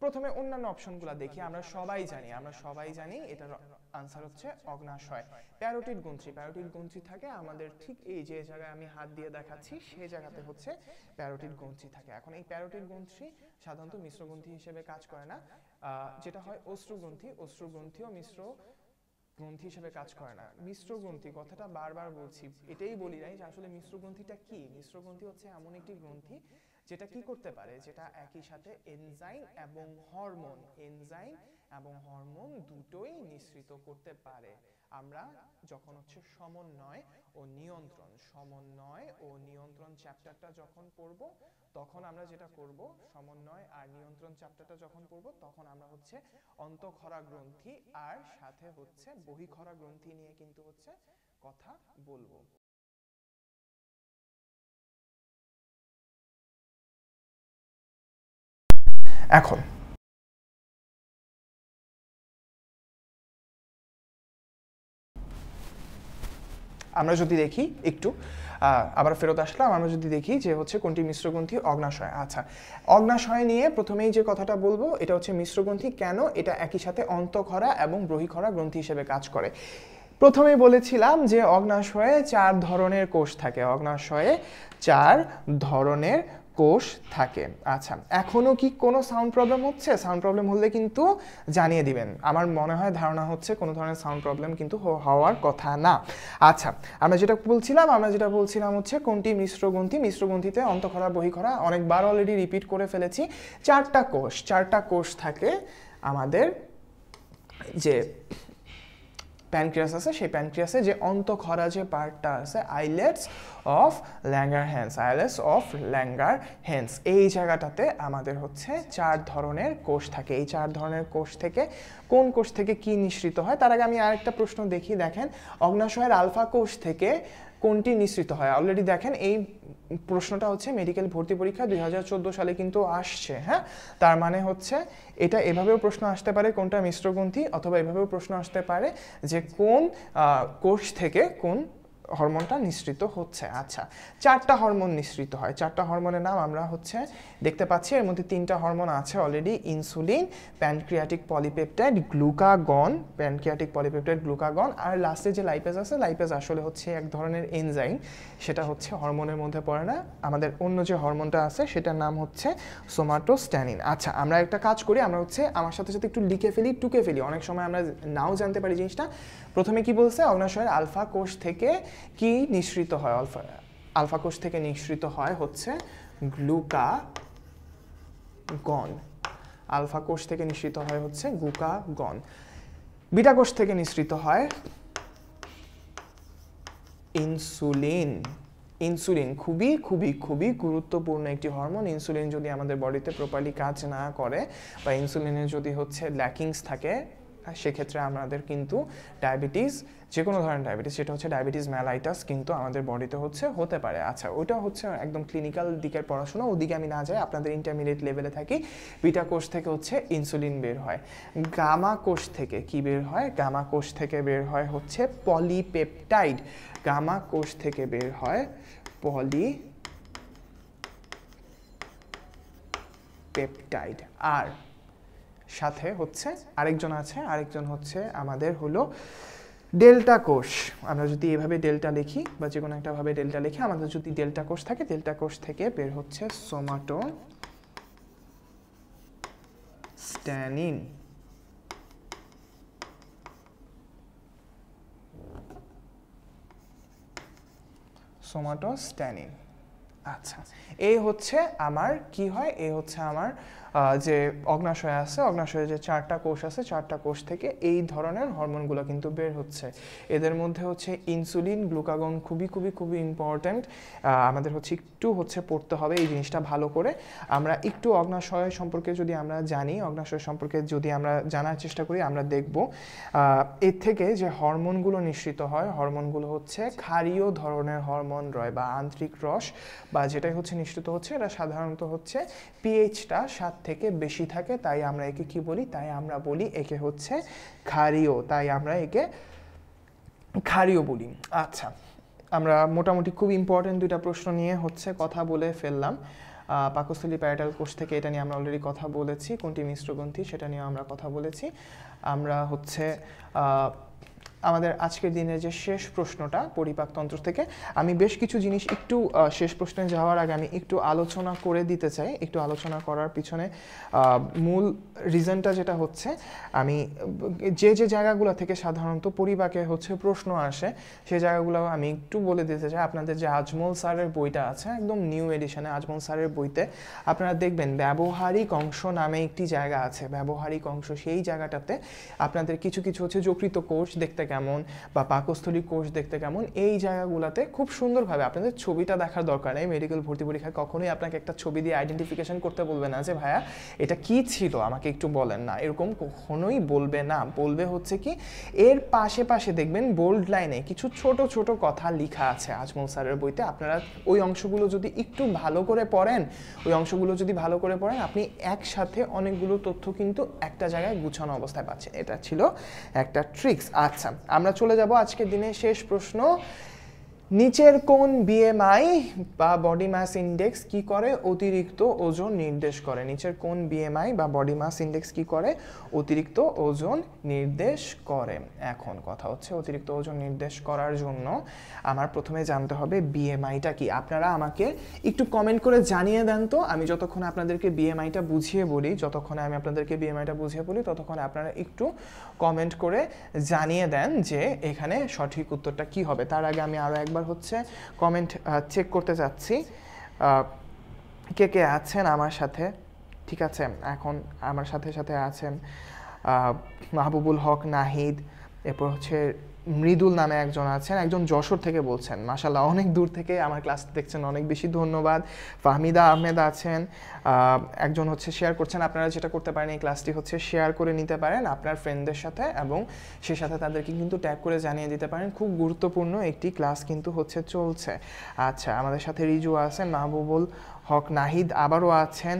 প্রথমে অন্যান্য অপশনগুলো দেখি আমরা সবাই জানি আমরা সবাই জানি এটার আনসার হচ্ছে অগ্নাশয় প্যারোটিড গ্রন্থি প্যারোটিড গ্রন্থি থাকে আমাদের ঠিক এই যে জায়গায় আমি হাত দিয়ে দেখাচ্ছি সেই জায়গাতে হচ্ছে প্যারোটিড গ্রন্থি থাকে এখন এই প্যারোটিড গ্রন্থি সাধারণত মিশ্র গ্রন্থি হিসেবে কাজ করে না যেটা হয় অশ্রুগ্রন্থি অশ্রুগ্রন্থিও মিশ্র গ্রন্থি হিসেবে কাজ করে না মিশ্র গ্রন্থি কথাটা বারবার বলছি এটাই বলি নাই যে আসলে মিশ্র গ্রন্থিটা কি মিশ্র গ্রন্থি হচ্ছে এমন একটি গ্রন্থি যেটা কি করতে পারে যেটা একই সাথে এনজাইম এবং হরমোন এনজাইম এবং হরমোন দুটোই নিঃসৃত করতে পারে আমরা যখন হচ্ছে সমন্বয় ও নিয়ন্ত্রণ সমন্বয় ও নিয়ন্ত্রণ চ্যাপ্টারটা যখন পড়ব তখন আমরা যেটা করব সমন্বয় আর নিয়ন্ত্রণ চ্যাপ্টারটা যখন পড়ব তখন আমরা হচ্ছে অন্তঃক্ষরা গ্রন্থি আর সাথে হচ্ছে বহিখরা গ্রন্থি নিয়ে কিন্তু হচ্ছে কথা বলবো এখন আমরা যদি দেখি একটু আবার ফেরত আসলাম আমরা যদি দেখি যে হচ্ছে কোনটি মিশ্রগ্রন্থি অগ্নাশয় আচ্ছা অগ্নাশয় নিয়ে প্রথমেই যে কথাটা বলবো এটা হচ্ছে মিশ্রগ্রন্থি কেন এটা একই সাথে অন্তঃখরা এবং ব্রহিখরা গ্রন্থি হিসেবে কাজ করে প্রথমে বলেছিলাম যে অগ্নাশয়ে চার ধরনের কোষ থাকে অগ্নাশয়ে চার ধরনের কোষ থাকে আচ্ছা এখনও কি কোনো সাউন্ড প্রবলেম হচ্ছে সাউন্ড প্রবলেম হলে কিন্তু জানিয়ে দিবেন আমার মনে হয় ধারণা হচ্ছে কোনো ধরনের সাউন্ড প্রবলেম কিন্তু হওয়ার কথা না আচ্ছা আমরা যেটা বলছিলাম আমরা যেটা বলছিলাম হচ্ছে কোনটি মিশ্রগ্রন্থি মিশ্রগ্রন্থিতে অন্তঃখরা বহিখরা অনেকবার অলরেডি রিপিট করে ফেলেছি চারটা কোষ চারটা কোষ থাকে আমাদের যে প্যানক্রিয়াস আছে সেই প্যানক্রিয়াসে যে অন্তঃক্ষরা যে পার্টটা আছে islets of Langerhans islets of Langerhans এই জায়গাটাতে আমাদের হচ্ছে চার ধরনের কোষ থাকে এই চার ধরনের কোষ থেকে কোন কোষ থেকে কি নিঃসৃত হয় তার আগে আমি আরেকটা প্রশ্ন দেখি দেখেন অগ্নাশয়ের আলফা কোষ থেকে কোনটি নিঃসৃত হয় অলরেডি দেখেন এই প্রশ্নটা হচ্ছে মেডিকেল ভর্তি পরীক্ষা দুই সালে কিন্তু আসছে হ্যাঁ তার মানে হচ্ছে এটা এভাবেও প্রশ্ন আসতে পারে কোনটা মিশ্রগ্রন্থি অথবা এভাবেও প্রশ্ন আসতে পারে যে কোন কোষ থেকে কোন হরমোনটা নিঃসৃত হচ্ছে আচ্ছা চারটা হরমোন নিঃসৃত হয় চারটা হরমোনের নাম আমরা হচ্ছে দেখতে পাচ্ছি এর মধ্যে তিনটা হরমোন আছে already insulin pancreatic polypeptide glucagon pancreatic polypeptide glucagon আর লাস্টে যে লাইপেজ আছে লাইপেজ আসলে হচ্ছে এক ধরনের এনজাইম সেটা হচ্ছে হরমোনের মধ্যে পড়ে না আমাদের অন্য যে হরমোনটা আছে সেটার নাম হচ্ছে সোমাটোস্ট্যানিন আচ্ছা আমরা একটা কাজ করি আমরা হচ্ছে আমার সাথে সাথে একটু লিখে ফেলি টুকে ফেলি অনেক সময় আমরা নাও জানতে পারি জিনিসটা প্রথমে কি বলছে অগ্নাশয়ের আলফা কোষ থেকে কি নিঃসৃত হয় আলফা আলফা কোষ থেকে নিঃসৃত হয় হচ্ছে গন আলফা কোষ থেকে নিঃসৃত হয় হচ্ছে গন বিটা কোষ থেকে নিঃসৃত হয় ইনসুলিন ইনসুলিন খুবই খুবই খুবই গুরুত্বপূর্ণ একটি হরমোন ইনসুলিন যদি আমাদের বডিতে প্রপারলি কাজ না করে বা ইনসুলিনের যদি হচ্ছে ল্যাকিংস থাকে সেক্ষেত্রে আমাদের কিন্তু ডায়াবেটিস যে কোনো ধরনের ডায়াবেটিস সেটা হচ্ছে ডায়াবেটিস ম্যালাইটাস কিন্তু আমাদের বডিতে হচ্ছে হতে পারে আচ্ছা ওটা হচ্ছে একদম ক্লিনিক্যাল দিকের পড়াশোনা ওদিকে আমি না যাই আপনাদের ইন্টারমিডিয়েট লেভেলে থাকি বিটা কোষ থেকে হচ্ছে ইনসুলিন বের হয় গামা কোষ থেকে কি বের হয় গামা কোষ থেকে বের হয় হচ্ছে পলিপেপটাইড গামা কোষ থেকে বের হয় পলি পেপটাইড আর সাথে হচ্ছে আরেকজন আছে আরেকজন হচ্ছে আমাদের হলো ডেল্টা কোষ আমরা যদি এভাবে ডেল্টা লিখি বা যে কোনো একটাভাবে ডেল্টা লিখি আমাদের যদি ডেল্টা কোষ থাকে ডেল্টা কোষ থেকে বের হচ্ছে সোমাটো স্ট্যানিন সোমাটো স্ট্যানিন আচ্ছা এই হচ্ছে আমার কি হয় এই হচ্ছে আমার যে অগ্নাশয় আছে অগ্নাশয়ে যে চারটা কোষ আছে চারটা কোষ থেকে এই ধরনের হরমোনগুলো কিন্তু বের হচ্ছে এদের মধ্যে হচ্ছে ইনসুলিন গ্লুকাগন খুবই খুবই খুবই ইম্পর্ট্যান্ট আমাদের হচ্ছে একটু হচ্ছে পড়তে হবে এই জিনিসটা ভালো করে আমরা একটু অগ্নাশয় সম্পর্কে যদি আমরা জানি অগ্নাশয় সম্পর্কে যদি আমরা জানার চেষ্টা করি আমরা দেখব এর থেকে যে হরমোনগুলো নিঃসৃত হয় হরমোনগুলো হচ্ছে ক্ষারীয় ধরনের হরমোন রয় বা আন্তরিক রস বা যেটাই হচ্ছে নিঃসৃত হচ্ছে এটা সাধারণত হচ্ছে পিএইচটা সাত থেকে বেশি থাকে তাই আমরা একে কি বলি তাই আমরা বলি একে হচ্ছে ক্ষারীয় তাই আমরা একে ক্ষারীয় বলি আচ্ছা আমরা মোটামুটি খুব ইম্পর্টেন্ট দুইটা প্রশ্ন নিয়ে হচ্ছে কথা বলে ফেললাম পাকস্থলী প্যারাটাল কোর্স থেকে এটা নিয়ে আমরা অলরেডি কথা বলেছি কোনটি মিশ্রগ্রন্থি সেটা নিয়ে আমরা কথা বলেছি আমরা হচ্ছে আমাদের আজকের দিনের যে শেষ প্রশ্নটা পরিপাকতন্ত্র থেকে আমি বেশ কিছু জিনিস একটু শেষ প্রশ্নে যাওয়ার আগে আমি একটু আলোচনা করে দিতে চাই একটু আলোচনা করার পিছনে মূল রিজনটা যেটা হচ্ছে আমি যে যে জায়গাগুলো থেকে সাধারণত পরিবাকে হচ্ছে প্রশ্ন আসে সে জায়গাগুলো আমি একটু বলে দিতে চাই আপনাদের যে আজমল স্যারের বইটা আছে একদম নিউ এডিশনে আজমল স্যারের বইতে আপনারা দেখবেন ব্যবহারিক অংশ নামে একটি জায়গা আছে ব্যবহারিক অংশ সেই জায়গাটাতে আপনাদের কিছু কিছু হচ্ছে যকৃত কোর্স দেখতে কেমন বা পাকস্থলী কোষ দেখতে কেমন এই জায়গাগুলোতে খুব সুন্দরভাবে আপনাদের ছবিটা দেখার দরকার নেই মেডিকেল ভর্তি পরীক্ষায় কখনোই আপনাকে একটা ছবি দিয়ে আইডেন্টিফিকেশন করতে বলবে না যে ভাইয়া এটা কি ছিল আমাকে একটু বলেন না এরকম কখনোই বলবে না বলবে হচ্ছে কি এর পাশে পাশে দেখবেন বোল্ড লাইনে কিছু ছোট ছোট কথা লেখা আছে আজমল স্যারের বইতে আপনারা ওই অংশগুলো যদি একটু ভালো করে পড়েন ওই অংশগুলো যদি ভালো করে পড়েন আপনি একসাথে অনেকগুলো তথ্য কিন্তু একটা জায়গায় গুছানো অবস্থায় পাচ্ছেন এটা ছিল একটা ট্রিক্স আচ্ছা আমরা চলে যাব আজকের দিনের শেষ প্রশ্ন নিচের কোন বিএমআই বা বডি মাস ইন্ডেক্স কি করে অতিরিক্ত ওজন নির্দেশ করে নিচের কোন বিএমআই বা বডি মাস ইন্ডেক্স কি করে অতিরিক্ত ওজন নির্দেশ করে এখন কথা হচ্ছে অতিরিক্ত ওজন নির্দেশ করার জন্য আমার প্রথমে জানতে হবে বিএমআইটা কি আপনারা আমাকে একটু কমেন্ট করে জানিয়ে দেন তো আমি যতক্ষণ আপনাদেরকে বিএমআইটা বুঝিয়ে বলি যতক্ষণে আমি আপনাদেরকে বিএমআইটা বুঝিয়ে বলি ততক্ষণ আপনারা একটু কমেন্ট করে জানিয়ে দেন যে এখানে সঠিক উত্তরটা কি হবে তার আগে আমি আরও একবার নাম্বার হচ্ছে কমেন্ট চেক করতে চাচ্ছি কে কে আছেন আমার সাথে ঠিক আছে এখন আমার সাথে সাথে আছেন মাহবুবুল হক নাহিদ এরপর হচ্ছে মৃদুল নামে একজন আছেন একজন যশোর থেকে বলছেন মাসাল্লাহ অনেক দূর থেকে আমার ক্লাস দেখছেন অনেক বেশি ধন্যবাদ ফাহমিদা আহমেদ আছেন একজন হচ্ছে শেয়ার করছেন আপনারা যেটা করতে পারেন এই ক্লাসটি হচ্ছে শেয়ার করে নিতে পারেন আপনার ফ্রেন্ডদের সাথে এবং সে সাথে তাদেরকে কিন্তু ট্যাগ করে জানিয়ে দিতে পারেন খুব গুরুত্বপূর্ণ একটি ক্লাস কিন্তু হচ্ছে চলছে আচ্ছা আমাদের সাথে রিজু আছেন মাহবুবুল হক নাহিদ আবারও আছেন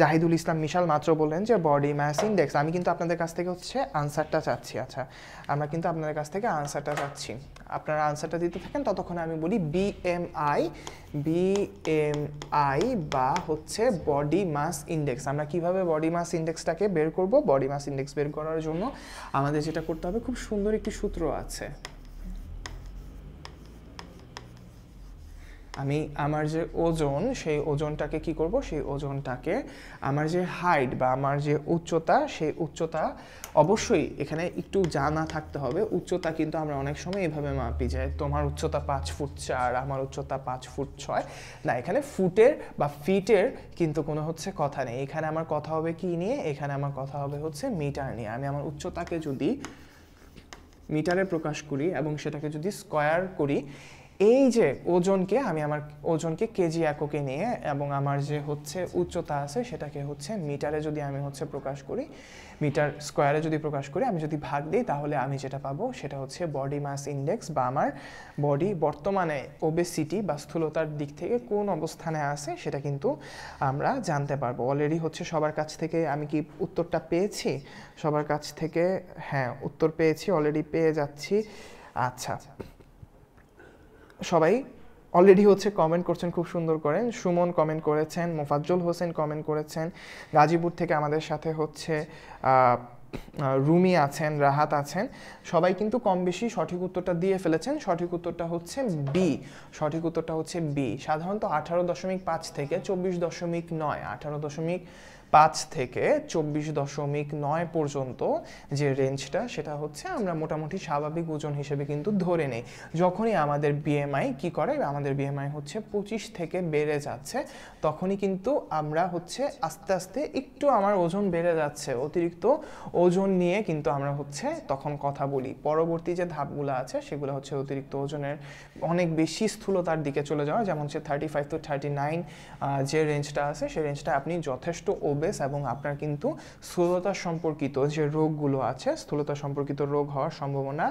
জাহিদুল ইসলাম মিশাল মাত্র বললেন যে বডি ম্যাস ইন্ডেক্স আমি কিন্তু আপনাদের কাছ থেকে হচ্ছে আনসারটা চাচ্ছি আচ্ছা আমরা কিন্তু আপনাদের কাছ থেকে আনসারটা চাচ্ছি আপনারা আনসারটা দিতে থাকেন ততক্ষণে আমি বলি বিএমআই বিএমআই বা হচ্ছে বডি মাস ইন্ডেক্স আমরা কিভাবে বডি মাস ইন্ডেক্সটাকে বের করব বডি মাস ইন্ডেক্স বের করার জন্য আমাদের যেটা করতে হবে খুব সুন্দর একটি সূত্র আছে আমি আমার যে ওজন সেই ওজনটাকে কি করব সেই ওজনটাকে আমার যে হাইট বা আমার যে উচ্চতা সেই উচ্চতা অবশ্যই এখানে একটু জানা থাকতে হবে উচ্চতা কিন্তু আমরা অনেক সময় এভাবে মাপি যায় তোমার উচ্চতা পাঁচ ফুট চার আমার উচ্চতা পাঁচ ফুট ছয় না এখানে ফুটের বা ফিটের কিন্তু কোনো হচ্ছে কথা নেই এখানে আমার কথা হবে কি নিয়ে এখানে আমার কথা হবে হচ্ছে মিটার নিয়ে আমি আমার উচ্চতাকে যদি মিটারে প্রকাশ করি এবং সেটাকে যদি স্কোয়ার করি এই যে ওজনকে আমি আমার ওজনকে কেজি এককে নিয়ে এবং আমার যে হচ্ছে উচ্চতা আছে সেটাকে হচ্ছে মিটারে যদি আমি হচ্ছে প্রকাশ করি মিটার স্কোয়ারে যদি প্রকাশ করি আমি যদি ভাগ দিই তাহলে আমি যেটা পাবো সেটা হচ্ছে বডি মাস ইন্ডেক্স বা আমার বডি বর্তমানে ওবেসিটি বা স্থূলতার দিক থেকে কোন অবস্থানে আছে সেটা কিন্তু আমরা জানতে পারবো অলরেডি হচ্ছে সবার কাছ থেকে আমি কি উত্তরটা পেয়েছি সবার কাছ থেকে হ্যাঁ উত্তর পেয়েছি অলরেডি পেয়ে যাচ্ছি আচ্ছা সবাই অলরেডি হচ্ছে কমেন্ট করছেন খুব সুন্দর করেন সুমন কমেন্ট করেছেন মোফাজ্জল হোসেন কমেন্ট করেছেন গাজীপুর থেকে আমাদের সাথে হচ্ছে রুমি আছেন রাহাত আছেন সবাই কিন্তু কম বেশি সঠিক উত্তরটা দিয়ে ফেলেছেন সঠিক উত্তরটা হচ্ছে বি সঠিক উত্তরটা হচ্ছে বি সাধারণত আঠারো দশমিক পাঁচ থেকে চব্বিশ দশমিক নয় আঠারো দশমিক পাঁচ থেকে চব্বিশ দশমিক নয় পর্যন্ত যে রেঞ্জটা সেটা হচ্ছে আমরা মোটামুটি স্বাভাবিক ওজন হিসেবে কিন্তু ধরে নেই যখনই আমাদের বিএমআই কি করে আমাদের বিএমআই হচ্ছে পঁচিশ থেকে বেড়ে যাচ্ছে তখনই কিন্তু আমরা হচ্ছে আস্তে আস্তে একটু আমার ওজন বেড়ে যাচ্ছে অতিরিক্ত ওজন নিয়ে কিন্তু আমরা হচ্ছে তখন কথা বলি পরবর্তী যে ধাপগুলো আছে সেগুলো হচ্ছে অতিরিক্ত ওজনের অনেক বেশি স্থূলতার দিকে চলে যাওয়া যেমন হচ্ছে thirty five to thirty nine যে রেঞ্জটা আছে সেই রেঞ্জটা আপনি যথেষ্ট ওবেস এবং আপনার কিন্তু স্থূলতা সম্পর্কিত যে রোগগুলো আছে স্থূলতা সম্পর্কিত রোগ হওয়ার সম্ভাবনা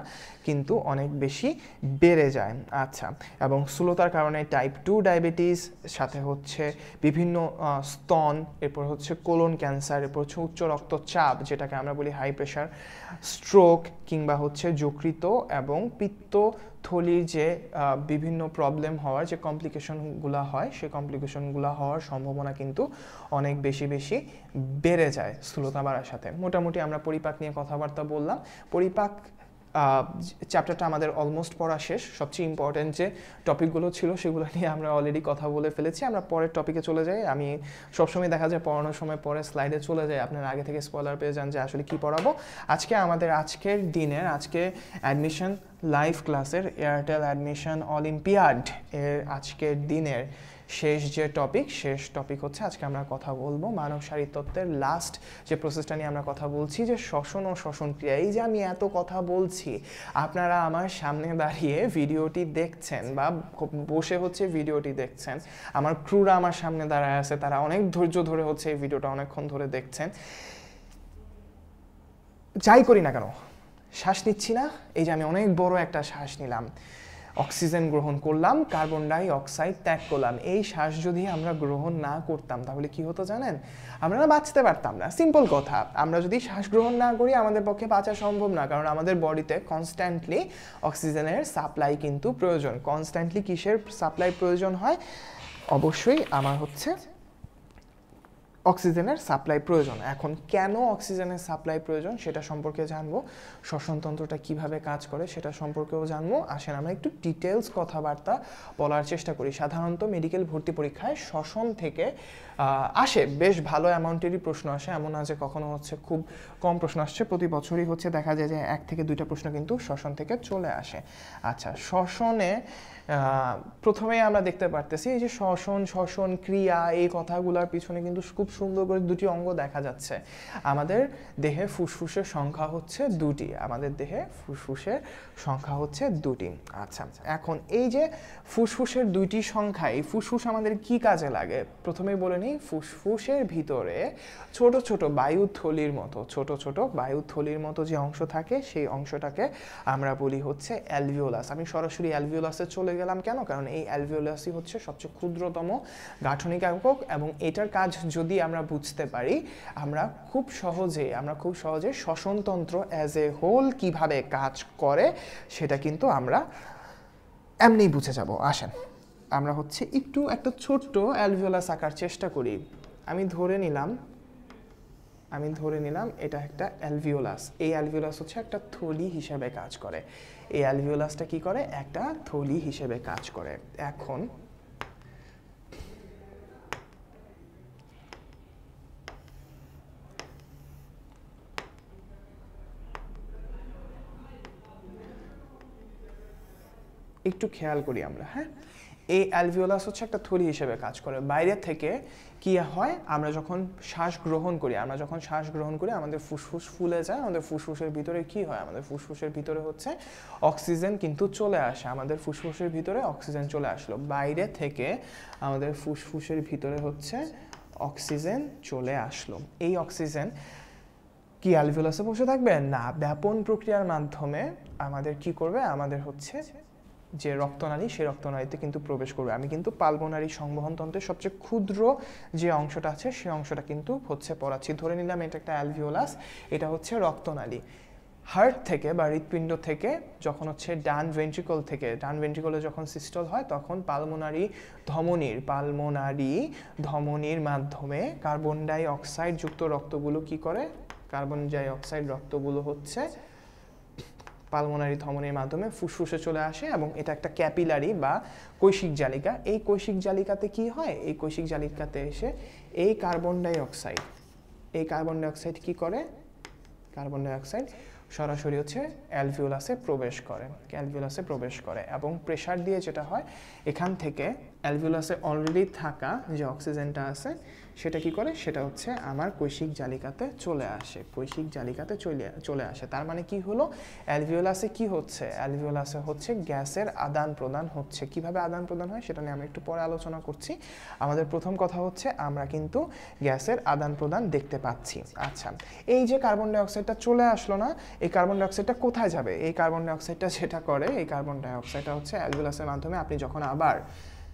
কিন্তু অনেক বেশি বেড়ে যায় আচ্ছা এবং স্থূলতার কারণে টাইপ টু ডায়াবেটিস সাথে হচ্ছে বিভিন্ন স্তন এরপর হচ্ছে কোলন ক্যান্সার এরপর হচ্ছে উচ্চ রক্তচাপ যেটাকে আমরা বলি হাই প্রেশার স্ট্রোক কিংবা হচ্ছে যকৃত এবং পিত্ত থলির যে বিভিন্ন প্রবলেম হওয়ার যে কমপ্লিকেশনগুলো হয় সেই কমপ্লিকেশনগুলো হওয়ার সম্ভাবনা কিন্তু অনেক বেশি বেশি বেড়ে যায় স্থূলতা বাড়ার সাথে মোটামুটি আমরা পরিপাক নিয়ে কথাবার্তা বললাম পরিপাক চ্যাপ্টারটা আমাদের অলমোস্ট পড়া শেষ সবচেয়ে ইম্পর্ট্যান্ট যে টপিকগুলো ছিল সেগুলো নিয়ে আমরা অলরেডি কথা বলে ফেলেছি আমরা পরের টপিকে চলে যাই আমি সবসময় দেখা যায় পড়ানোর সময় পরে স্লাইডে চলে যাই আপনার আগে থেকে স্পয়লার পেয়ে যান যে আসলে কি পড়াবো আজকে আমাদের আজকের দিনের আজকে অ্যাডমিশন লাইভ ক্লাসের এয়ারটেল অ্যাডমিশন অলিম্পিয়াড এর আজকের দিনের শেষ যে টপিক শেষ টপিক হচ্ছে আজকে আমরা কথা বলবো মানব শারীরতত্ত্বের লাস্ট যে প্রসেসটা নিয়ে আমরা কথা বলছি যে শ্বসন ও শ্বসন ক্রিয়া এই যে আমি এত কথা বলছি আপনারা আমার সামনে দাঁড়িয়ে ভিডিওটি দেখছেন বা বসে হচ্ছে ভিডিওটি দেখছেন আমার ক্রুরা আমার সামনে দাঁড়ায় আছে তারা অনেক ধৈর্য ধরে হচ্ছে এই ভিডিওটা অনেকক্ষণ ধরে দেখছেন যাই করি না কেন শ্বাস নিচ্ছি না এই যে আমি অনেক বড় একটা শ্বাস নিলাম অক্সিজেন গ্রহণ করলাম কার্বন ডাই অক্সাইড ত্যাগ করলাম এই শ্বাস যদি আমরা গ্রহণ না করতাম তাহলে কি হতো জানেন আমরা না বাঁচতে পারতাম না সিম্পল কথা আমরা যদি শ্বাস গ্রহণ না করি আমাদের পক্ষে বাঁচা সম্ভব না কারণ আমাদের বডিতে কনস্ট্যান্টলি অক্সিজেনের সাপ্লাই কিন্তু প্রয়োজন কনস্ট্যান্টলি কিসের সাপ্লাই প্রয়োজন হয় অবশ্যই আমার হচ্ছে অক্সিজেনের সাপ্লাই প্রয়োজন এখন কেন অক্সিজেনের সাপ্লাই প্রয়োজন সেটা সম্পর্কে জানবো শ্বসনতন্ত্রটা কিভাবে কাজ করে সেটা সম্পর্কেও জানবো আসেন আমরা একটু ডিটেলস কথাবার্তা বলার চেষ্টা করি সাধারণত মেডিকেল ভর্তি পরীক্ষায় শ্বসন থেকে আসে বেশ ভালো অ্যামাউন্টেরই প্রশ্ন আসে এমন আছে কখনো হচ্ছে খুব কম প্রশ্ন আসছে প্রতি বছরই হচ্ছে দেখা যায় যে এক থেকে দুইটা প্রশ্ন কিন্তু শ্বসন থেকে চলে আসে আচ্ছা শ্বসনে প্রথমেই আমরা দেখতে পারতেছি এই যে শ্বসন শ্বসন ক্রিয়া এই কথাগুলোর পিছনে কিন্তু খুব সুন্দর করে দুটি অঙ্গ দেখা যাচ্ছে আমাদের দেহে ফুসফুসের সংখ্যা হচ্ছে দুটি আমাদের দেহে ফুসফুসের সংখ্যা হচ্ছে দুটি আচ্ছা এখন এই যে ফুসফুসের দুইটি সংখ্যা এই ফুসফুস আমাদের কি কাজে লাগে প্রথমেই বলে মানে ফুসফুসের ভিতরে ছোট ছোট বায়ুথলির মতো ছোট ছোট বায়ুথলির মতো যে অংশ থাকে সেই অংশটাকে আমরা বলি হচ্ছে অ্যালভিওলাস আমি সরাসরি অ্যালভিওলাসে চলে গেলাম কেন কারণ এই অ্যালভিওলাসই হচ্ছে সবচেয়ে ক্ষুদ্রতম গাঠনিক একক এবং এটার কাজ যদি আমরা বুঝতে পারি আমরা খুব সহজে আমরা খুব সহজে শ্বসনতন্ত্র অ্যাজ এ হোল কিভাবে কাজ করে সেটা কিন্তু আমরা এমনি বুঝে যাব আসেন আমরা হচ্ছে একটু একটা ছোট্ট অ্যালভিওলাস আঁকার চেষ্টা করি আমি ধরে নিলাম আমি ধরে নিলাম এটা একটা অ্যালভিওলাস এই অ্যালভিওলাস হচ্ছে একটা থলি হিসেবে কাজ করে এই অ্যালভিওলাসটা কি করে একটা থলি হিসেবে কাজ করে এখন একটু খেয়াল করি আমরা হ্যাঁ এই অ্যালভিওলাস হচ্ছে একটা থলি হিসেবে কাজ করে বাইরে থেকে কি হয় আমরা যখন শ্বাস গ্রহণ করি আমরা যখন শ্বাস গ্রহণ করি আমাদের ফুসফুস ফুলে যায় আমাদের ফুসফুসের ভিতরে কি হয় আমাদের ফুসফুসের ভিতরে হচ্ছে অক্সিজেন কিন্তু চলে আসে আমাদের ফুসফুসের ভিতরে অক্সিজেন চলে আসলো বাইরে থেকে আমাদের ফুসফুসের ভিতরে হচ্ছে অক্সিজেন চলে আসলো এই অক্সিজেন কি অ্যালভিওলাসে বসে থাকবে না ব্যাপন প্রক্রিয়ার মাধ্যমে আমাদের কি করবে আমাদের হচ্ছে যে রক্তনালী সেই রক্তনালীতে কিন্তু প্রবেশ করবে আমি কিন্তু পালবোনারি সংবহনতন্ত্রের সবচেয়ে ক্ষুদ্র যে অংশটা আছে সেই অংশটা কিন্তু হচ্ছে পড়াচ্ছি ধরে নিলাম এটা একটা অ্যালভিওলাস এটা হচ্ছে রক্তনালী হার্ট থেকে বা হৃৎপিণ্ড থেকে যখন হচ্ছে ডান ভেন্ট্রিকল থেকে ডান ভেন্ট্রিকলে যখন সিস্টল হয় তখন পালমোনারি ধমনির পালমোনারি ধমনির মাধ্যমে কার্বন ডাই অক্সাইড যুক্ত রক্তগুলো কি করে কার্বন ডাই অক্সাইড রক্তগুলো হচ্ছে পালমোনারি ধমনের মাধ্যমে ফুসফুসে চলে আসে এবং এটা একটা ক্যাপিলারি বা কৈশিক জালিকা এই কৈশিক জালিকাতে কি হয় এই কৈশিক জালিকাতে এসে এই কার্বন ডাইঅক্সাইড এই কার্বন ডাইঅক্সাইড কি করে কার্বন ডাইঅক্সাইড সরাসরি হচ্ছে অ্যালভিওলাসে প্রবেশ করে অ্যালভিওলাসে প্রবেশ করে এবং প্রেশার দিয়ে যেটা হয় এখান থেকে অ্যালভিওলাসে অলরেডি থাকা যে অক্সিজেনটা আছে সেটা কি করে সেটা হচ্ছে আমার কৈশিক জালিকাতে চলে আসে কৈশিক জালিকাতে চলে চলে আসে তার মানে কি হলো অ্যালভিওলাসে কি হচ্ছে অ্যালভিওলাসে হচ্ছে গ্যাসের আদান প্রদান হচ্ছে কিভাবে আদান প্রদান হয় সেটা নিয়ে আমি একটু পরে আলোচনা করছি আমাদের প্রথম কথা হচ্ছে আমরা কিন্তু গ্যাসের আদান প্রদান দেখতে পাচ্ছি আচ্ছা এই যে কার্বন ডাইঅক্সাইডটা চলে আসলো না এই কার্বন ডাইঅক্সাইডটা কোথায় যাবে এই কার্বন ডাইঅক্সাইডটা সেটা করে এই কার্বন ডাইঅক্সাইডটা হচ্ছে অ্যালভিওলাসের মাধ্যমে আপনি যখন আবার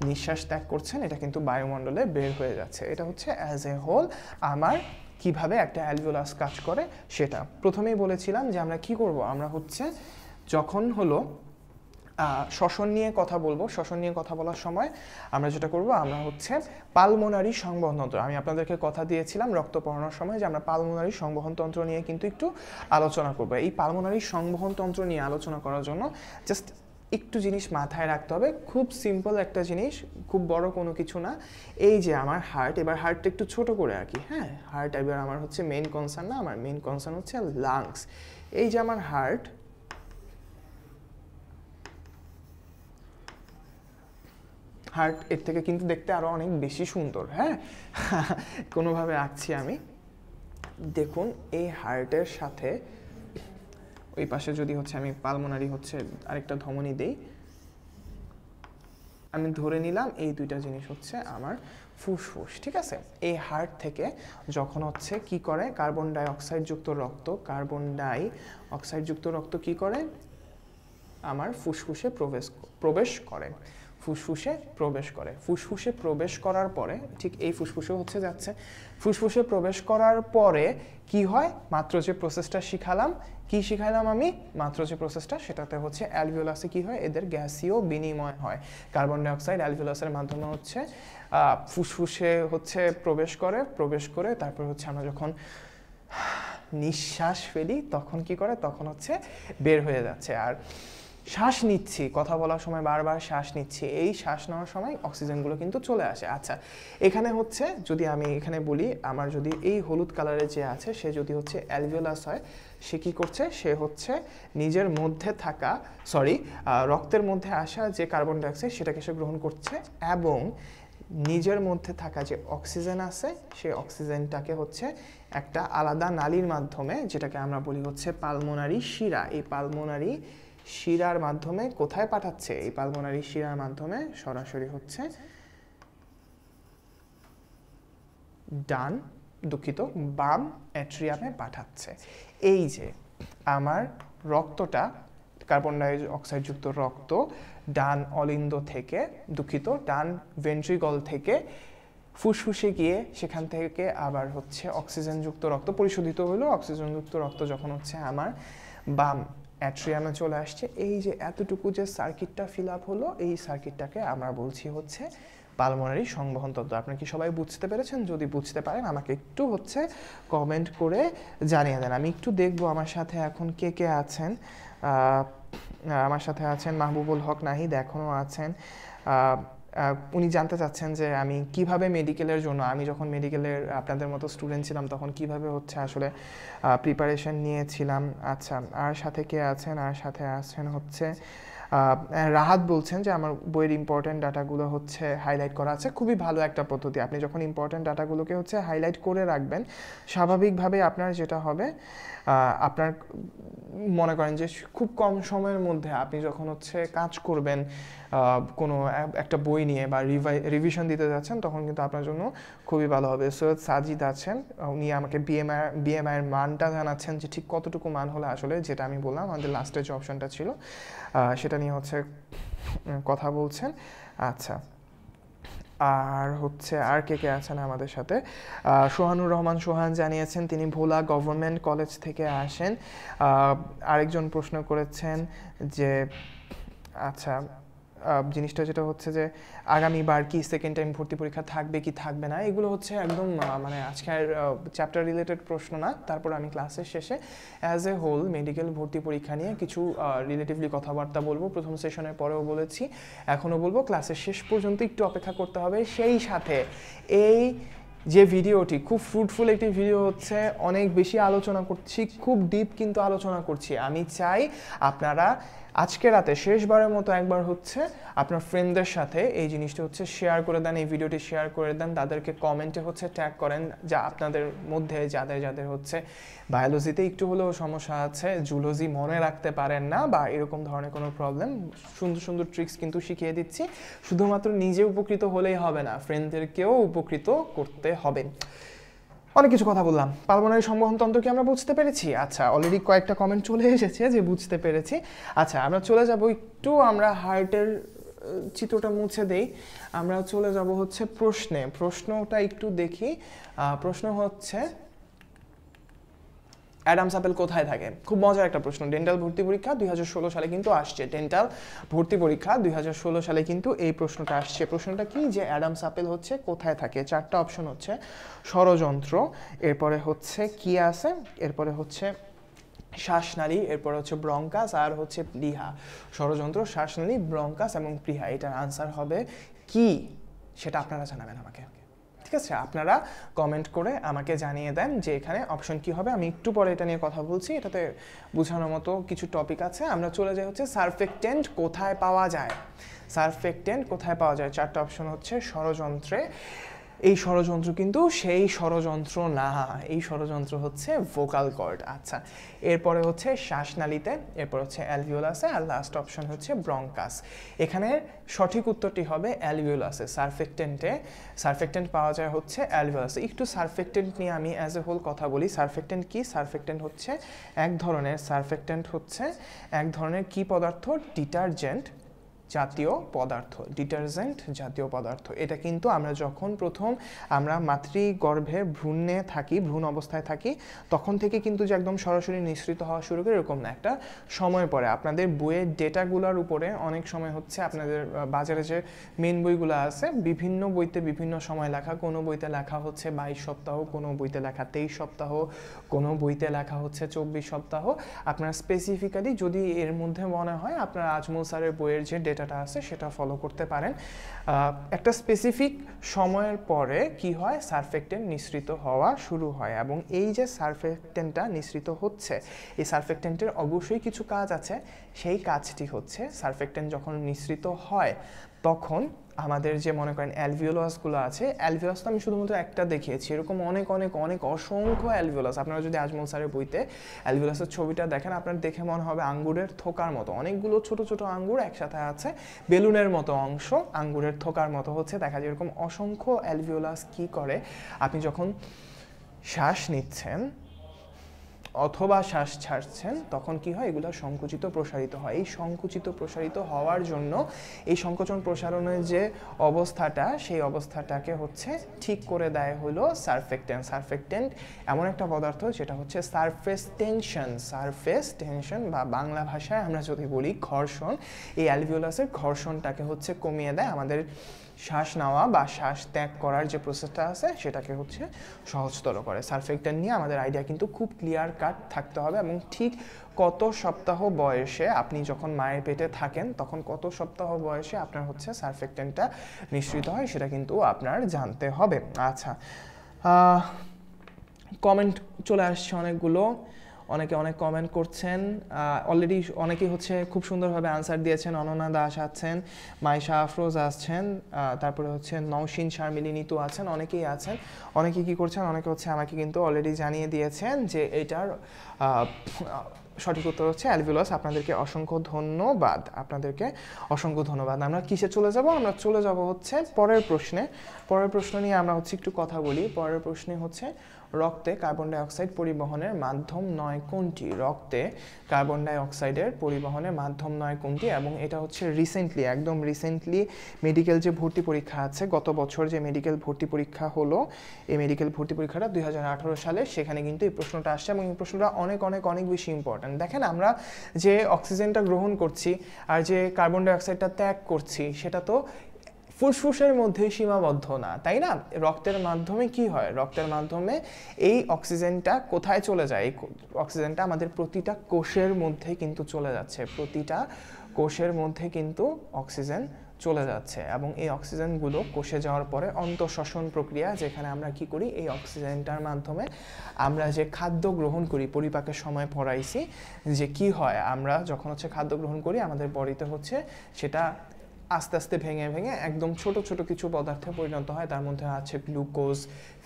নিঃশ্বাস ত্যাগ করছেন এটা কিন্তু বায়ুমণ্ডলে বের হয়ে যাচ্ছে এটা হচ্ছে অ্যাজ এ হোল আমার কিভাবে একটা অ্যালভিওলাস কাজ করে সেটা প্রথমেই বলেছিলাম যে আমরা কি করব আমরা হচ্ছে যখন হলো শ্বসন নিয়ে কথা বলবো শ্বসন নিয়ে কথা বলার সময় আমরা যেটা করব আমরা হচ্ছে পালমোনারি সংবহনতন্ত্র আমি আপনাদেরকে কথা দিয়েছিলাম রক্ত পড়ানোর সময় যে আমরা পালমোনারি সংবহনতন্ত্র নিয়ে কিন্তু একটু আলোচনা করব এই পালমোনারি সংবহনতন্ত্র নিয়ে আলোচনা করার জন্য জাস্ট একটু জিনিস মাথায় রাখতে হবে খুব সিম্পল একটা জিনিস খুব বড় কোনো কিছু না এই যে আমার হার্ট এবার হার্টটা একটু ছোট করে রাখি হ্যাঁ হার্ট এবার আমার হচ্ছে মেন কনসার্ন না আমার মেন কনসার্ন হচ্ছে লাংস এই যে আমার হার্ট হার্ট এর থেকে কিন্তু দেখতে আরও অনেক বেশি সুন্দর হ্যাঁ কোনোভাবে আঁকছি আমি দেখুন এই হার্টের সাথে ওই পাশে যদি হচ্ছে আমি পালমোনারি হচ্ছে আরেকটা ধমনী দেই আমি ধরে নিলাম এই দুইটা জিনিস হচ্ছে আমার ফুসফুস ঠিক আছে এই হার্ট থেকে যখন হচ্ছে কি করে কার্বন ডাইঅক্সাইডযুক্ত রক্ত কার্বন ডাই অক্সাইডযুক্ত রক্ত কি করে আমার ফুসফুসে প্রবেশ প্রবেশ করে ফুসফুসে প্রবেশ করে ফুসফুসে প্রবেশ করার পরে ঠিক এই ফুসফুসে হচ্ছে যাচ্ছে ফুসফুসে প্রবেশ করার পরে কি হয় মাত্র যে প্রসেসটা শিখালাম কি শিখাইলাম আমি মাত্র যে প্রসেসটা সেটাতে হচ্ছে অ্যালভিওলাসে কি হয় এদের গ্যাসীয় বিনিময় হয় কার্বন ডাইঅক্সাইড অ্যালভিওলাসের মাধ্যমে হচ্ছে ফুসফুসে হচ্ছে প্রবেশ করে প্রবেশ করে তারপর হচ্ছে আমরা যখন নিঃশ্বাস ফেলি তখন কি করে তখন হচ্ছে বের হয়ে যাচ্ছে আর শ্বাস নিচ্ছি কথা বলার সময় বারবার শ্বাস নিচ্ছি এই শ্বাস নেওয়ার সময় অক্সিজেনগুলো কিন্তু চলে আসে আচ্ছা এখানে হচ্ছে যদি আমি এখানে বলি আমার যদি এই হলুদ কালারের যে আছে সে যদি হচ্ছে অ্যালভিওলাস হয় সে কী করছে সে হচ্ছে নিজের মধ্যে থাকা সরি রক্তের মধ্যে আসা যে কার্বন ডাইঅক্সাইড সেটাকে সে গ্রহণ করছে এবং নিজের মধ্যে থাকা যে অক্সিজেন আছে সেই অক্সিজেনটাকে হচ্ছে একটা আলাদা নালীর মাধ্যমে যেটাকে আমরা বলি হচ্ছে পালমোনারি শিরা এই পালমোনারি শিরার মাধ্যমে কোথায় পাঠাচ্ছে এই পালমোনারি শিরার মাধ্যমে সরাসরি হচ্ছে ডান দুঃখিত বাম অ্যাট্রিয়ামে পাঠাচ্ছে এই যে আমার রক্তটা কার্বন ডাই অক্সাইডযুক্ত রক্ত ডান অলিন্দ থেকে দুঃখিত ডান ভেন্ট্রিগল থেকে ফুসফুসে গিয়ে সেখান থেকে আবার হচ্ছে অক্সিজেনযুক্ত রক্ত পরিশোধিত হলো অক্সিজেনযুক্ত রক্ত যখন হচ্ছে আমার বাম অ্যাট্রিয়ামে চলে আসছে এই যে এতটুকু যে সার্কিটটা ফিল আপ হলো এই সার্কিটটাকে আমরা বলছি হচ্ছে পালমোনারি সংবহনতন্ত্র আপনারা কি সবাই বুঝতে পেরেছেন যদি বুঝতে পারেন আমাকে একটু হচ্ছে কমেন্ট করে জানিয়ে দেন আমি একটু দেখব আমার সাথে এখন কে কে আছেন আমার সাথে আছেন মাহবুবুল হক নাহিদ এখনও আছেন উনি জানতে চাচ্ছেন যে আমি কিভাবে মেডিকেলের জন্য আমি যখন মেডিকেলের আপনাদের মতো স্টুডেন্ট ছিলাম তখন কিভাবে হচ্ছে আসলে প্রিপারেশন নিয়েছিলাম আচ্ছা আর সাথে কে আছেন আর সাথে আছেন হচ্ছে রাহাত বলছেন যে আমার বইয়ের ইম্পর্টেন্ট ডাটাগুলো হচ্ছে হাইলাইট করা আছে খুবই ভালো একটা পদ্ধতি আপনি যখন ইম্পর্টেন্ট ডাটাগুলোকে হচ্ছে হাইলাইট করে রাখবেন স্বাভাবিকভাবে আপনার যেটা হবে আপনার মনে করেন যে খুব কম সময়ের মধ্যে আপনি যখন হচ্ছে কাজ করবেন কোনো একটা বই নিয়ে বা রিভাই রিভিশন দিতে যাচ্ছেন তখন কিন্তু আপনার জন্য খুবই ভালো হবে সৈয়দ সাজিদ আছেন উনি আমাকে বিএমআই বিএমআইয়ের মানটা জানাচ্ছেন যে ঠিক কতটুকু মান হলে আসলে যেটা আমি বললাম আমাদের লাস্টের যে অপশনটা ছিল সেটা নিয়ে হচ্ছে কথা বলছেন আচ্ছা আর হচ্ছে আর কে কে আছেন আমাদের সাথে সোহানুর রহমান সোহান জানিয়েছেন তিনি ভোলা গভর্নমেন্ট কলেজ থেকে আসেন আরেকজন প্রশ্ন করেছেন যে আচ্ছা জিনিসটা যেটা হচ্ছে যে আগামী বার কি সেকেন্ড টাইম ভর্তি পরীক্ষা থাকবে কি থাকবে না এগুলো হচ্ছে একদম মানে আজকের চ্যাপ্টার রিলেটেড প্রশ্ন না তারপর আমি ক্লাসের শেষে অ্যাজ এ হোল মেডিকেল ভর্তি পরীক্ষা নিয়ে কিছু রিলেটিভলি কথাবার্তা বলবো প্রথম সেশনের পরেও বলেছি এখনও বলবো ক্লাসের শেষ পর্যন্ত একটু অপেক্ষা করতে হবে সেই সাথে এই যে ভিডিওটি খুব ফ্রুটফুল একটি ভিডিও হচ্ছে অনেক বেশি আলোচনা করছি খুব ডিপ কিন্তু আলোচনা করছি আমি চাই আপনারা আজকে রাতে শেষবারের মতো একবার হচ্ছে আপনার ফ্রেন্ডদের সাথে এই জিনিসটা হচ্ছে শেয়ার করে দেন এই ভিডিওটি শেয়ার করে দেন তাদেরকে কমেন্টে হচ্ছে ট্যাগ করেন যা আপনাদের মধ্যে যাদের যাদের হচ্ছে বায়োলজিতে একটু হলেও সমস্যা আছে জুলজি মনে রাখতে পারেন না বা এরকম ধরনের কোনো প্রবলেম সুন্দর সুন্দর ট্রিক্স কিন্তু শিখিয়ে দিচ্ছি শুধুমাত্র নিজে উপকৃত হলেই হবে না ফ্রেন্ডদেরকেও উপকৃত করতে হবে অনেক কিছু কথা বললাম পালমোনারি সংবহন তন্ত্র কি আমরা বুঝতে পেরেছি আচ্ছা অলরেডি কয়েকটা কমেন্ট চলে এসেছে যে বুঝতে পেরেছি আচ্ছা আমরা চলে যাব একটু আমরা হার্টের চিত্রটা মুছে দেই আমরা চলে যাব হচ্ছে প্রশ্নে প্রশ্নটা একটু দেখি প্রশ্ন হচ্ছে অ্যাডামস অ্যাপেল কোথায় থাকে খুব মজার একটা প্রশ্ন ডেন্টাল ভর্তি পরীক্ষা দুই সালে কিন্তু আসছে ডেন্টাল ভর্তি পরীক্ষা দুই সালে কিন্তু এই প্রশ্নটা আসছে প্রশ্নটা কি যে অ্যাডামস অ্যাপেল হচ্ছে কোথায় থাকে চারটা অপশন হচ্ছে ষড়যন্ত্র এরপরে হচ্ছে কি আছে এরপরে হচ্ছে শ্বাসনালী এরপরে হচ্ছে ব্রঙ্কাস আর হচ্ছে প্লিহা ষড়যন্ত্র শ্বাসনালী ব্রঙ্কাস এবং প্লিহা এটার আনসার হবে কি সেটা আপনারা জানাবেন আমাকে ঠিক আছে আপনারা কমেন্ট করে আমাকে জানিয়ে দেন যে এখানে অপশন কি হবে আমি একটু পরে এটা নিয়ে কথা বলছি এটাতে বোঝানোর মতো কিছু টপিক আছে আমরা চলে যাই হচ্ছে সারফেক্টেন্ট কোথায় পাওয়া যায় সারফেক্টেন্ট কোথায় পাওয়া যায় চারটা অপশন হচ্ছে ষড়যন্ত্রে এই ষড়যন্ত্র কিন্তু সেই ষড়যন্ত্র না এই ষড়যন্ত্র হচ্ছে ভোকাল কর্ড আচ্ছা এরপরে হচ্ছে শ্বাসনালীতে এরপর হচ্ছে অ্যালভিওলাসে আর লাস্ট অপশন হচ্ছে ব্রঙ্কাস এখানে সঠিক উত্তরটি হবে অ্যালভিওলাসে সারফেক্টেন্টে সারফেক্টেন্ট পাওয়া যায় হচ্ছে অ্যালভিওলাসে একটু সারফেক্টেন্ট নিয়ে আমি অ্যাজ এ হোল কথা বলি সারফেক্টেন্ট কি সারফেক্টেন্ট হচ্ছে এক ধরনের সারফেক্টেন্ট হচ্ছে এক ধরনের কি পদার্থ ডিটারজেন্ট জাতীয় পদার্থ ডিটারজেন্ট জাতীয় পদার্থ এটা কিন্তু আমরা যখন প্রথম আমরা মাতৃগর্ভে ভ্রূণে থাকি ভ্রূণ অবস্থায় থাকি তখন থেকে কিন্তু যে একদম সরাসরি নিঃসৃত হওয়া শুরু করে এরকম না একটা সময় পরে আপনাদের বইয়ের ডেটাগুলোর উপরে অনেক সময় হচ্ছে আপনাদের বাজারে যে মেন বইগুলো আছে বিভিন্ন বইতে বিভিন্ন সময় লেখা কোনো বইতে লেখা হচ্ছে বাইশ সপ্তাহ কোনো বইতে লেখা তেইশ সপ্তাহ কোনো বইতে লেখা হচ্ছে চব্বিশ সপ্তাহ আপনারা স্পেসিফিক্যালি যদি এর মধ্যে মনে হয় আপনার আজমল স্যারের বইয়ের যে ডেটা যেটা আছে সেটা ফলো করতে পারেন একটা স্পেসিফিক সময়ের পরে কি হয় সারফেক্টেন নিঃসৃত হওয়া শুরু হয় এবং এই যে সারফেক্টেনটা নিঃসৃত হচ্ছে এই সারফেক্টেন্টের অবশ্যই কিছু কাজ আছে সেই কাজটি হচ্ছে সারফেক্টেন যখন নিঃসৃত হয় তখন আমাদের যে মনে করেন অ্যালভিওলাসগুলো আছে অ্যালভিওলাস তো আমি শুধুমাত্র একটা দেখিয়েছি এরকম অনেক অনেক অনেক অসংখ্য অ্যালভিওলাস আপনারা যদি আজমল স্যারের বইতে অ্যালভিওলাসের ছবিটা দেখেন আপনার দেখে মনে হবে আঙ্গুরের থোকার মতো অনেকগুলো ছোট ছোট আঙ্গুর একসাথে আছে বেলুনের মতো অংশ আঙ্গুরের থোকার মতো হচ্ছে দেখা যায় এরকম অসংখ্য অ্যালভিওলাস কি করে আপনি যখন শ্বাস নিচ্ছেন অথবা শ্বাস ছাড়ছেন তখন কি হয় এগুলো সংকুচিত প্রসারিত হয় এই সংকুচিত প্রসারিত হওয়ার জন্য এই সংকোচন প্রসারণের যে অবস্থাটা সেই অবস্থাটাকে হচ্ছে ঠিক করে দেয় হলো সারফেক্টেন্ট সারফেক্টেন্ট এমন একটা পদার্থ যেটা হচ্ছে সারফেস টেনশন সারফেস টেনশন বা বাংলা ভাষায় আমরা যদি বলি ঘর্ষণ এই অ্যালভিওলাসের ঘর্ষণটাকে হচ্ছে কমিয়ে দেয় আমাদের শ্বাস নেওয়া বা শ্বাস ত্যাগ করার যে প্রসেসটা আছে সেটাকে হচ্ছে সহজতর করে সারফেক্টার নিয়ে আমাদের আইডিয়া কিন্তু খুব ক্লিয়ার কাট থাকতে হবে এবং ঠিক কত সপ্তাহ বয়সে আপনি যখন মায়ের পেটে থাকেন তখন কত সপ্তাহ বয়সে আপনার হচ্ছে সারফেক্টেন্টটা নিশ্চিত হয় সেটা কিন্তু আপনার জানতে হবে আচ্ছা কমেন্ট চলে আসছে অনেকগুলো অনেকে অনেক কমেন্ট করছেন অলরেডি অনেকেই হচ্ছে খুব সুন্দরভাবে আনসার দিয়েছেন অননা দাস আছেন মাইশা আফরোজ আসছেন তারপরে হচ্ছে নওশিন শারমিলি নিতু আছেন অনেকেই আছেন অনেকে কি করছেন অনেকে হচ্ছে আমাকে কিন্তু অলরেডি জানিয়ে দিয়েছেন যে এটার সঠিক উত্তর হচ্ছে অ্যালভিলস আপনাদেরকে অসংখ্য ধন্যবাদ আপনাদেরকে অসংখ্য ধন্যবাদ আমরা কিসে চলে যাব আমরা চলে যাব হচ্ছে পরের প্রশ্নে পরের প্রশ্ন নিয়ে আমরা হচ্ছে একটু কথা বলি পরের প্রশ্নে হচ্ছে রক্তে কার্বন ডাইঅক্সাইড পরিবহনের মাধ্যম নয় কোনটি রক্তে কার্বন ডাইঅক্সাইডের পরিবহনের মাধ্যম নয় কোনটি এবং এটা হচ্ছে রিসেন্টলি একদম রিসেন্টলি মেডিকেল যে ভর্তি পরীক্ষা আছে গত বছর যে মেডিকেল ভর্তি পরীক্ষা হলো এই মেডিকেল ভর্তি পরীক্ষাটা দুই সালে সেখানে কিন্তু এই প্রশ্নটা আসছে এবং এই প্রশ্নটা অনেক অনেক অনেক বেশি ইম্পর্ট্যান্ট দেখেন আমরা যে অক্সিজেনটা গ্রহণ করছি আর যে কার্বন ডাইঅক্সাইডটা ত্যাগ করছি সেটা তো ফুসফুসের মধ্যে সীমাবদ্ধ না তাই না রক্তের মাধ্যমে কি হয় রক্তের মাধ্যমে এই অক্সিজেনটা কোথায় চলে যায় এই অক্সিজেনটা আমাদের প্রতিটা কোষের মধ্যে কিন্তু চলে যাচ্ছে প্রতিটা কোষের মধ্যে কিন্তু অক্সিজেন চলে যাচ্ছে এবং এই অক্সিজেনগুলো কোষে যাওয়ার পরে অন্তঃশ্বসন প্রক্রিয়া যেখানে আমরা কি করি এই অক্সিজেনটার মাধ্যমে আমরা যে খাদ্য গ্রহণ করি পরিপাকের সময় পড়াইছি যে কি হয় আমরা যখন হচ্ছে খাদ্য গ্রহণ করি আমাদের বডিতে হচ্ছে সেটা আস্তে আস্তে ভেঙে ভেঙে একদম ছোট ছোট কিছু পদার্থে পরিণত হয় তার মধ্যে আছে গ্লুকোজ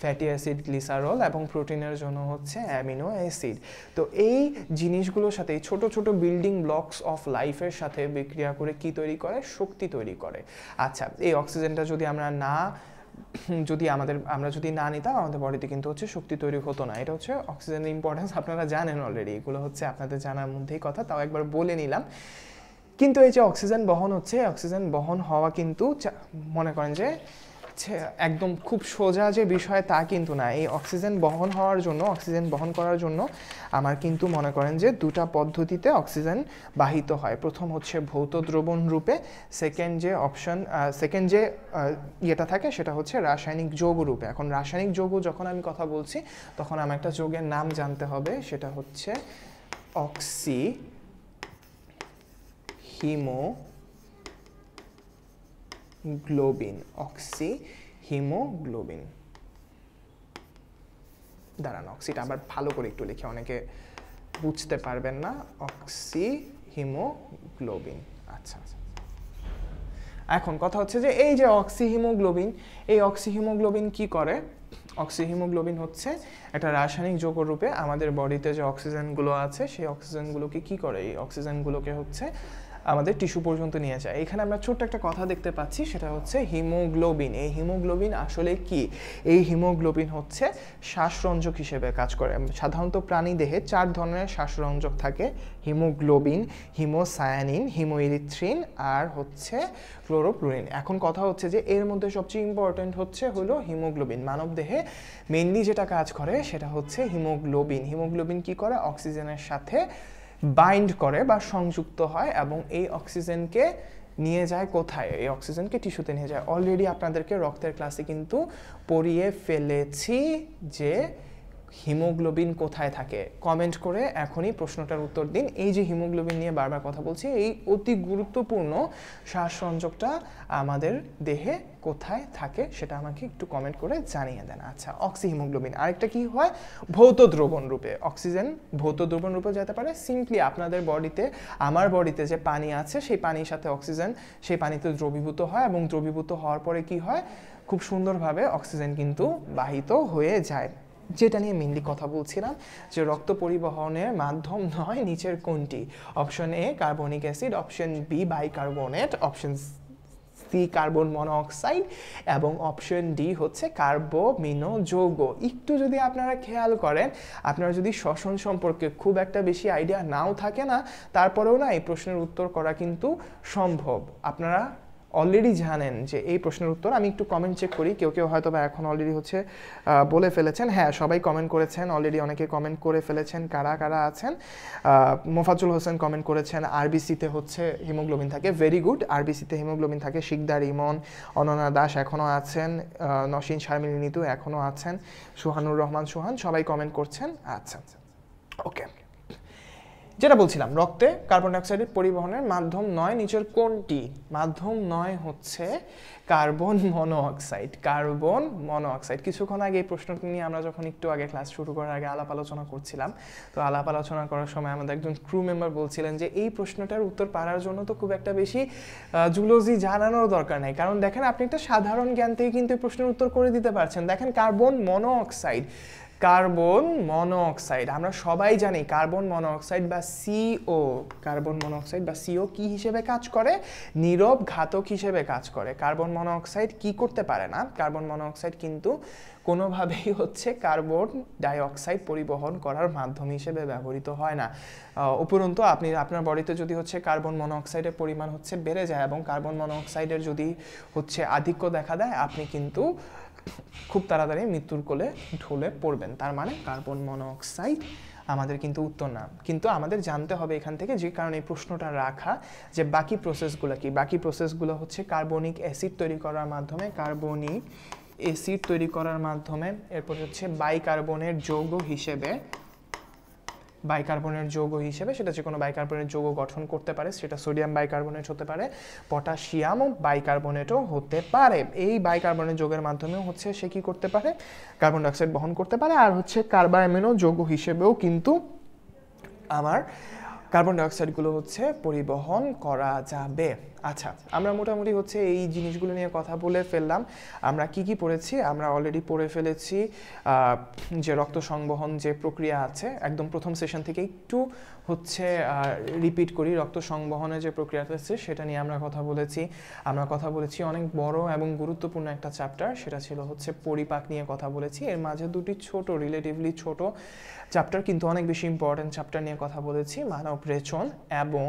ফ্যাটি অ্যাসিড গ্লিসারল এবং প্রোটিনের জন্য হচ্ছে অ্যামিনো অ্যাসিড তো এই জিনিসগুলোর সাথে এই ছোটো ছোটো বিল্ডিং ব্লকস অফ লাইফের সাথে বিক্রিয়া করে কি তৈরি করে শক্তি তৈরি করে আচ্ছা এই অক্সিজেনটা যদি আমরা না যদি আমাদের আমরা যদি না নিতাম আমাদের বডিতে কিন্তু হচ্ছে শক্তি তৈরি হতো না এটা হচ্ছে অক্সিজেনের ইম্পর্টেন্স আপনারা জানেন অলরেডি এগুলো হচ্ছে আপনাদের জানার মধ্যেই কথা তাও একবার বলে নিলাম কিন্তু এই যে অক্সিজেন বহন হচ্ছে অক্সিজেন বহন হওয়া কিন্তু মনে করেন যে একদম খুব সোজা যে বিষয় তা কিন্তু না এই অক্সিজেন বহন হওয়ার জন্য অক্সিজেন বহন করার জন্য আমার কিন্তু মনে করেন যে দুটা পদ্ধতিতে অক্সিজেন বাহিত হয় প্রথম হচ্ছে ভৌত দ্রবণ রূপে সেকেন্ড যে অপশন সেকেন্ড যে ইয়েটা থাকে সেটা হচ্ছে রাসায়নিক যৌগ রূপে এখন রাসায়নিক যৌগ যখন আমি কথা বলছি তখন আমার একটা যৌগের নাম জানতে হবে সেটা হচ্ছে অক্সি হিমোগ্লোবিন অক্সি হিমোগ্লোবিন দাঁড়ান অক্সিটা আবার ভালো করে একটু লিখে অনেকে বুঝতে পারবেন না অক্সি আচ্ছা, হিমোগ্লোবিন আচ্ছা আচ্ছা এখন কথা হচ্ছে যে এই যে অক্সিহিমোগ্লোবিন এই অক্সিহিমোগ্লোবিন কি করে অক্সিহিমোগ্লোবিন হচ্ছে একটা রাসায়নিক যৌগ রূপে আমাদের বডিতে যে অক্সিজেনগুলো আছে সেই অক্সিজেনগুলোকে কি করে এই অক্সিজেনগুলোকে হচ্ছে আমাদের টিস্যু পর্যন্ত নিয়ে যায় এখানে আমরা ছোট্ট একটা কথা দেখতে পাচ্ছি সেটা হচ্ছে হিমোগ্লোবিন এই হিমোগ্লোবিন আসলে কি এই হিমোগ্লোবিন হচ্ছে শ্বাসরঞ্জক হিসেবে কাজ করে সাধারণত প্রাণী দেহে চার ধরনের শ্বাসরঞ্জক থাকে হিমোগ্লোবিন হিমোসায়ানিন হিমোইরিথ্রিন আর হচ্ছে ক্লোরোপ্লোরিন এখন কথা হচ্ছে যে এর মধ্যে সবচেয়ে ইম্পর্ট্যান্ট হচ্ছে হলো হিমোগ্লোবিন মানব দেহে মেনলি যেটা কাজ করে সেটা হচ্ছে হিমোগ্লোবিন হিমোগ্লোবিন কি করে অক্সিজেনের সাথে বাইন্ড করে বা সংযুক্ত হয় এবং এই অক্সিজেনকে নিয়ে যায় কোথায় এই অক্সিজেনকে টিস্যুতে নিয়ে যায় অলরেডি আপনাদেরকে রক্তের ক্লাসে কিন্তু পড়িয়ে ফেলেছি যে হিমোগ্লোবিন কোথায় থাকে কমেন্ট করে এখনই প্রশ্নটার উত্তর দিন এই যে হিমোগ্লোবিন নিয়ে বারবার কথা বলছি এই অতি গুরুত্বপূর্ণ শ্বাসসংযোগটা আমাদের দেহে কোথায় থাকে সেটা আমাকে একটু কমেন্ট করে জানিয়ে দেন আচ্ছা অক্সি হিমোগ্লোবিন আরেকটা কি হয় ভৌত দ্রবণ রূপে অক্সিজেন ভৌত দ্রবণ রূপে যেতে পারে সিম্পলি আপনাদের বডিতে আমার বডিতে যে পানি আছে সেই পানির সাথে অক্সিজেন সেই পানিতে দ্রবীভূত হয় এবং দ্রবীভূত হওয়ার পরে কি হয় খুব সুন্দরভাবে অক্সিজেন কিন্তু বাহিত হয়ে যায় যেটা নিয়ে মেনলি কথা বলছিলাম যে রক্ত পরিবহনের মাধ্যম নয় নিচের কোনটি option A carbonic acid option B bicarbonate option C carbon monoxide এবং অপশন ডি হচ্ছে কার্বোমিনো যৌগ একটু যদি আপনারা খেয়াল করেন আপনারা যদি শ্বসন সম্পর্কে খুব একটা বেশি আইডিয়া নাও থাকে না তারপরেও না এই প্রশ্নের উত্তর করা কিন্তু সম্ভব আপনারা অলরেডি জানেন যে এই প্রশ্নের উত্তর আমি একটু কমেন্ট চেক করি কেউ কেউ হয়তো বা এখন অলরেডি হচ্ছে বলে ফেলেছেন হ্যাঁ সবাই কমেন্ট করেছেন অলরেডি অনেকে কমেন্ট করে ফেলেছেন কারা কারা আছেন মোফাজুল হোসেন কমেন্ট করেছেন আরবিসিতে হচ্ছে হিমোগ্লোবিন থাকে ভেরি গুড আরবিসিতে হিমোগ্লোবিন থাকে শিকদার ইমন অননা দাস এখনও আছেন নসীন শারমিনী নিতু এখনও আছেন সুহানুর রহমান সুহান সবাই কমেন্ট করছেন আচ্ছা আচ্ছা ওকে আচ্ছা। যেটা বলছিলাম রক্তে কার্বন ডাইঅক্সাইডের পরিবহনের মাধ্যম নয় নিচের কোনটি মাধ্যম নয় হচ্ছে কার্বন মনোঅক্সাইড কার্বন মনোঅক্সাইড কিছুক্ষণ আগে এই প্রশ্নটি নিয়ে আমরা যখন একটু আগে ক্লাস শুরু করার আগে আলাপ আলোচনা করছিলাম তো আলাপ আলোচনা করার সময় আমাদের একজন ক্রু মেম্বার বলছিলেন যে এই প্রশ্নটার উত্তর পারার জন্য তো খুব একটা বেশি জুলজি জানানোর দরকার নেই কারণ দেখেন আপনি একটা সাধারণ জ্ঞান থেকে কিন্তু এই প্রশ্নের উত্তর করে দিতে পারছেন দেখেন কার্বন মনোঅক্সাইড কার্বন মনোঅক্সাইড আমরা সবাই জানি কার্বন মনোঅক্সাইড বা সিও কার্বন মনোঅক্সাইড বা সিও কি হিসেবে কাজ করে নীরব ঘাতক হিসেবে কাজ করে কার্বন মনোঅক্সাইড কি করতে পারে না কার্বন মনোঅক্সাইড কিন্তু কোনোভাবেই হচ্ছে কার্বন ডাইঅক্সাইড পরিবহন করার মাধ্যম হিসেবে ব্যবহৃত হয় না উপরন্তু আপনি আপনার বাড়িতে যদি হচ্ছে কার্বন মনোঅক্সাইডের পরিমাণ হচ্ছে বেড়ে যায় এবং কার্বন মনোঅক্সাইডের যদি হচ্ছে আধিক্য দেখা দেয় আপনি কিন্তু খুব তাড়াতাড়ি মৃত্যুর কোলে ঢলে পড়বেন তার মানে কার্বন মনোক্সাইড আমাদের কিন্তু উত্তর না কিন্তু আমাদের জানতে হবে এখান থেকে যে কারণে এই প্রশ্নটা রাখা যে বাকি প্রসেসগুলো কি বাকি প্রসেসগুলো হচ্ছে কার্বনিক অ্যাসিড তৈরি করার মাধ্যমে কার্বনিক অ্যাসিড তৈরি করার মাধ্যমে এরপর হচ্ছে বাইকার্বনের যৌগ হিসেবে বাইকার্বনের যৌগ হিসেবে সেটা যে কোনো বাইকার্বনের যৌগ গঠন করতে পারে সেটা সোডিয়াম বাইকার্বনেট হতে পারে পটাশিয়াম বাইকার্বনেটও হতে পারে এই বাইকার্বনেট যৌগের মাধ্যমেও হচ্ছে সে কী করতে পারে কার্বন ডাইঅক্সাইড বহন করতে পারে আর হচ্ছে কার্বায়ামিনো যৌগ হিসেবেও কিন্তু আমার কার্বন ডাইঅক্সাইডগুলো হচ্ছে পরিবহন করা যাবে আচ্ছা আমরা মোটামুটি হচ্ছে এই জিনিসগুলো নিয়ে কথা বলে ফেললাম আমরা কি কি পড়েছি আমরা অলরেডি পড়ে ফেলেছি যে রক্ত সংবহন যে প্রক্রিয়া আছে একদম প্রথম সেশন থেকে একটু হচ্ছে রিপিট করি রক্ত সংবহনের যে প্রক্রিয়াটা আছে সেটা নিয়ে আমরা কথা বলেছি আমরা কথা বলেছি অনেক বড় এবং গুরুত্বপূর্ণ একটা চ্যাপ্টার সেটা ছিল হচ্ছে পরিপাক নিয়ে কথা বলেছি এর মাঝে দুটি ছোট রিলেটিভলি ছোট চ্যাপ্টার কিন্তু অনেক বেশি ইম্পর্ট্যান্ট চ্যাপ্টার নিয়ে কথা বলেছি মানব রেচন এবং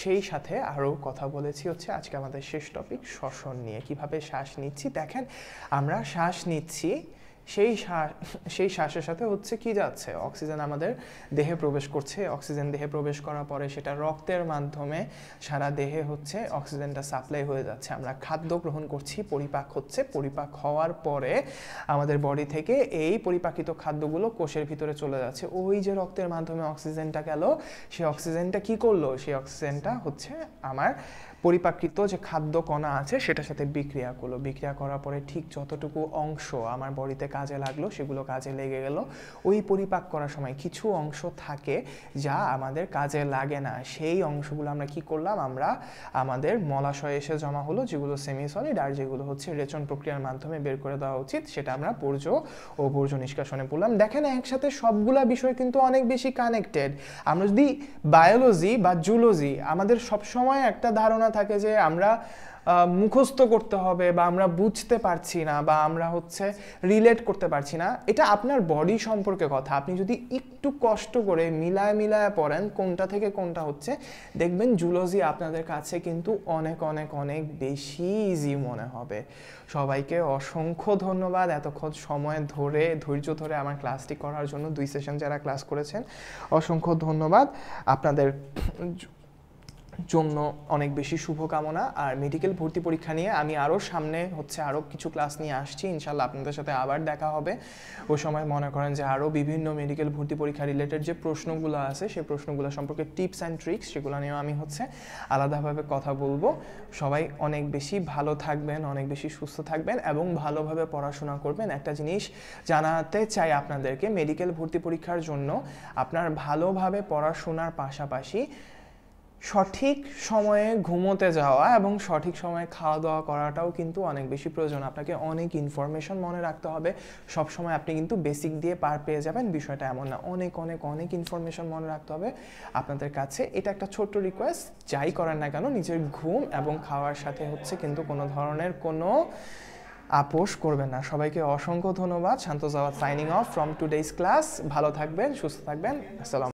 সেই সাথে আরও কথা বলেছি হচ্ছে আজকে আমাদের শেষ টপিক শ্বসন নিয়ে কিভাবে শ্বাস নিচ্ছি দেখেন আমরা শ্বাস নিচ্ছি সেই শ্বাস সেই শ্বাসের সাথে হচ্ছে কি যাচ্ছে অক্সিজেন আমাদের দেহে প্রবেশ করছে অক্সিজেন দেহে প্রবেশ করার পরে সেটা রক্তের মাধ্যমে সারা দেহে হচ্ছে অক্সিজেনটা সাপ্লাই হয়ে যাচ্ছে আমরা খাদ্য গ্রহণ করছি পরিপাক হচ্ছে পরিপাক হওয়ার পরে আমাদের বডি থেকে এই পরিপাকিত খাদ্যগুলো কোষের ভিতরে চলে যাচ্ছে ওই যে রক্তের মাধ্যমে অক্সিজেনটা গেল সেই অক্সিজেনটা কি করলো সেই অক্সিজেনটা হচ্ছে আমার পরিপাকৃত যে খাদ্য কণা আছে সেটার সাথে বিক্রিয়া করলো বিক্রিয়া করার পরে ঠিক যতটুকু অংশ আমার বডিতে কাজে লাগলো সেগুলো কাজে লেগে গেল ওই পরিপাক করার সময় কিছু অংশ থাকে যা আমাদের কাজে লাগে না সেই অংশগুলো আমরা কি করলাম আমরা আমাদের মলাশয়ে এসে জমা হলো যেগুলো সেমি সলিড আর যেগুলো হচ্ছে রেচন প্রক্রিয়ার মাধ্যমে বের করে দেওয়া উচিত সেটা আমরা বর্জ্য ও বর্জ্য নিষ্কাশনে পড়লাম দেখেন একসাথে সবগুলা বিষয় কিন্তু অনেক বেশি কানেক্টেড আমরা যদি বায়োলজি বা জুলজি আমাদের সবসময় একটা ধারণা থাকে যে আমরা মুখস্থ করতে হবে বা আমরা বুঝতে পারছি না বা আমরা হচ্ছে রিলেট করতে পারছি না এটা আপনার বডি সম্পর্কে কথা আপনি যদি একটু কষ্ট করে মিলায় মিলায় পড়েন কোনটা থেকে কোনটা হচ্ছে দেখবেন জুলজি আপনাদের কাছে কিন্তু অনেক অনেক অনেক বেশি ইজি মনে হবে সবাইকে অসংখ্য ধন্যবাদ এতক্ষণ সময় ধরে ধৈর্য ধরে আমার ক্লাসটি করার জন্য দুই সেশন যারা ক্লাস করেছেন অসংখ্য ধন্যবাদ আপনাদের জন্য অনেক বেশি শুভকামনা আর মেডিকেল ভর্তি পরীক্ষা নিয়ে আমি আরও সামনে হচ্ছে আরও কিছু ক্লাস নিয়ে আসছি ইনশাল্লাহ আপনাদের সাথে আবার দেখা হবে ওই সময় মনে করেন যে আরও বিভিন্ন মেডিকেল ভর্তি পরীক্ষা রিলেটেড যে প্রশ্নগুলো আছে সেই প্রশ্নগুলো সম্পর্কে টিপস অ্যান্ড ট্রিক্স সেগুলো নিয়েও আমি হচ্ছে আলাদাভাবে কথা বলবো সবাই অনেক বেশি ভালো থাকবেন অনেক বেশি সুস্থ থাকবেন এবং ভালোভাবে পড়াশোনা করবেন একটা জিনিস জানাতে চাই আপনাদেরকে মেডিকেল ভর্তি পরীক্ষার জন্য আপনার ভালোভাবে পড়াশোনার পাশাপাশি সঠিক সময়ে ঘুমোতে যাওয়া এবং সঠিক সময়ে খাওয়া দাওয়া করাটাও কিন্তু অনেক বেশি প্রয়োজন আপনাকে অনেক ইনফরমেশন মনে রাখতে হবে সব সময় আপনি কিন্তু বেসিক দিয়ে পার পেয়ে যাবেন বিষয়টা এমন না অনেক অনেক অনেক ইনফরমেশন মনে রাখতে হবে আপনাদের কাছে এটা একটা ছোট্ট রিকোয়েস্ট যাই করেন না কেন নিজের ঘুম এবং খাওয়ার সাথে হচ্ছে কিন্তু কোনো ধরনের কোনো আপোষ করবেন না সবাইকে অসংখ্য ধন্যবাদ শান্ত যাওয়া signing off from today's class ভালো থাকবেন সুস্থ থাকবেন আসসালাম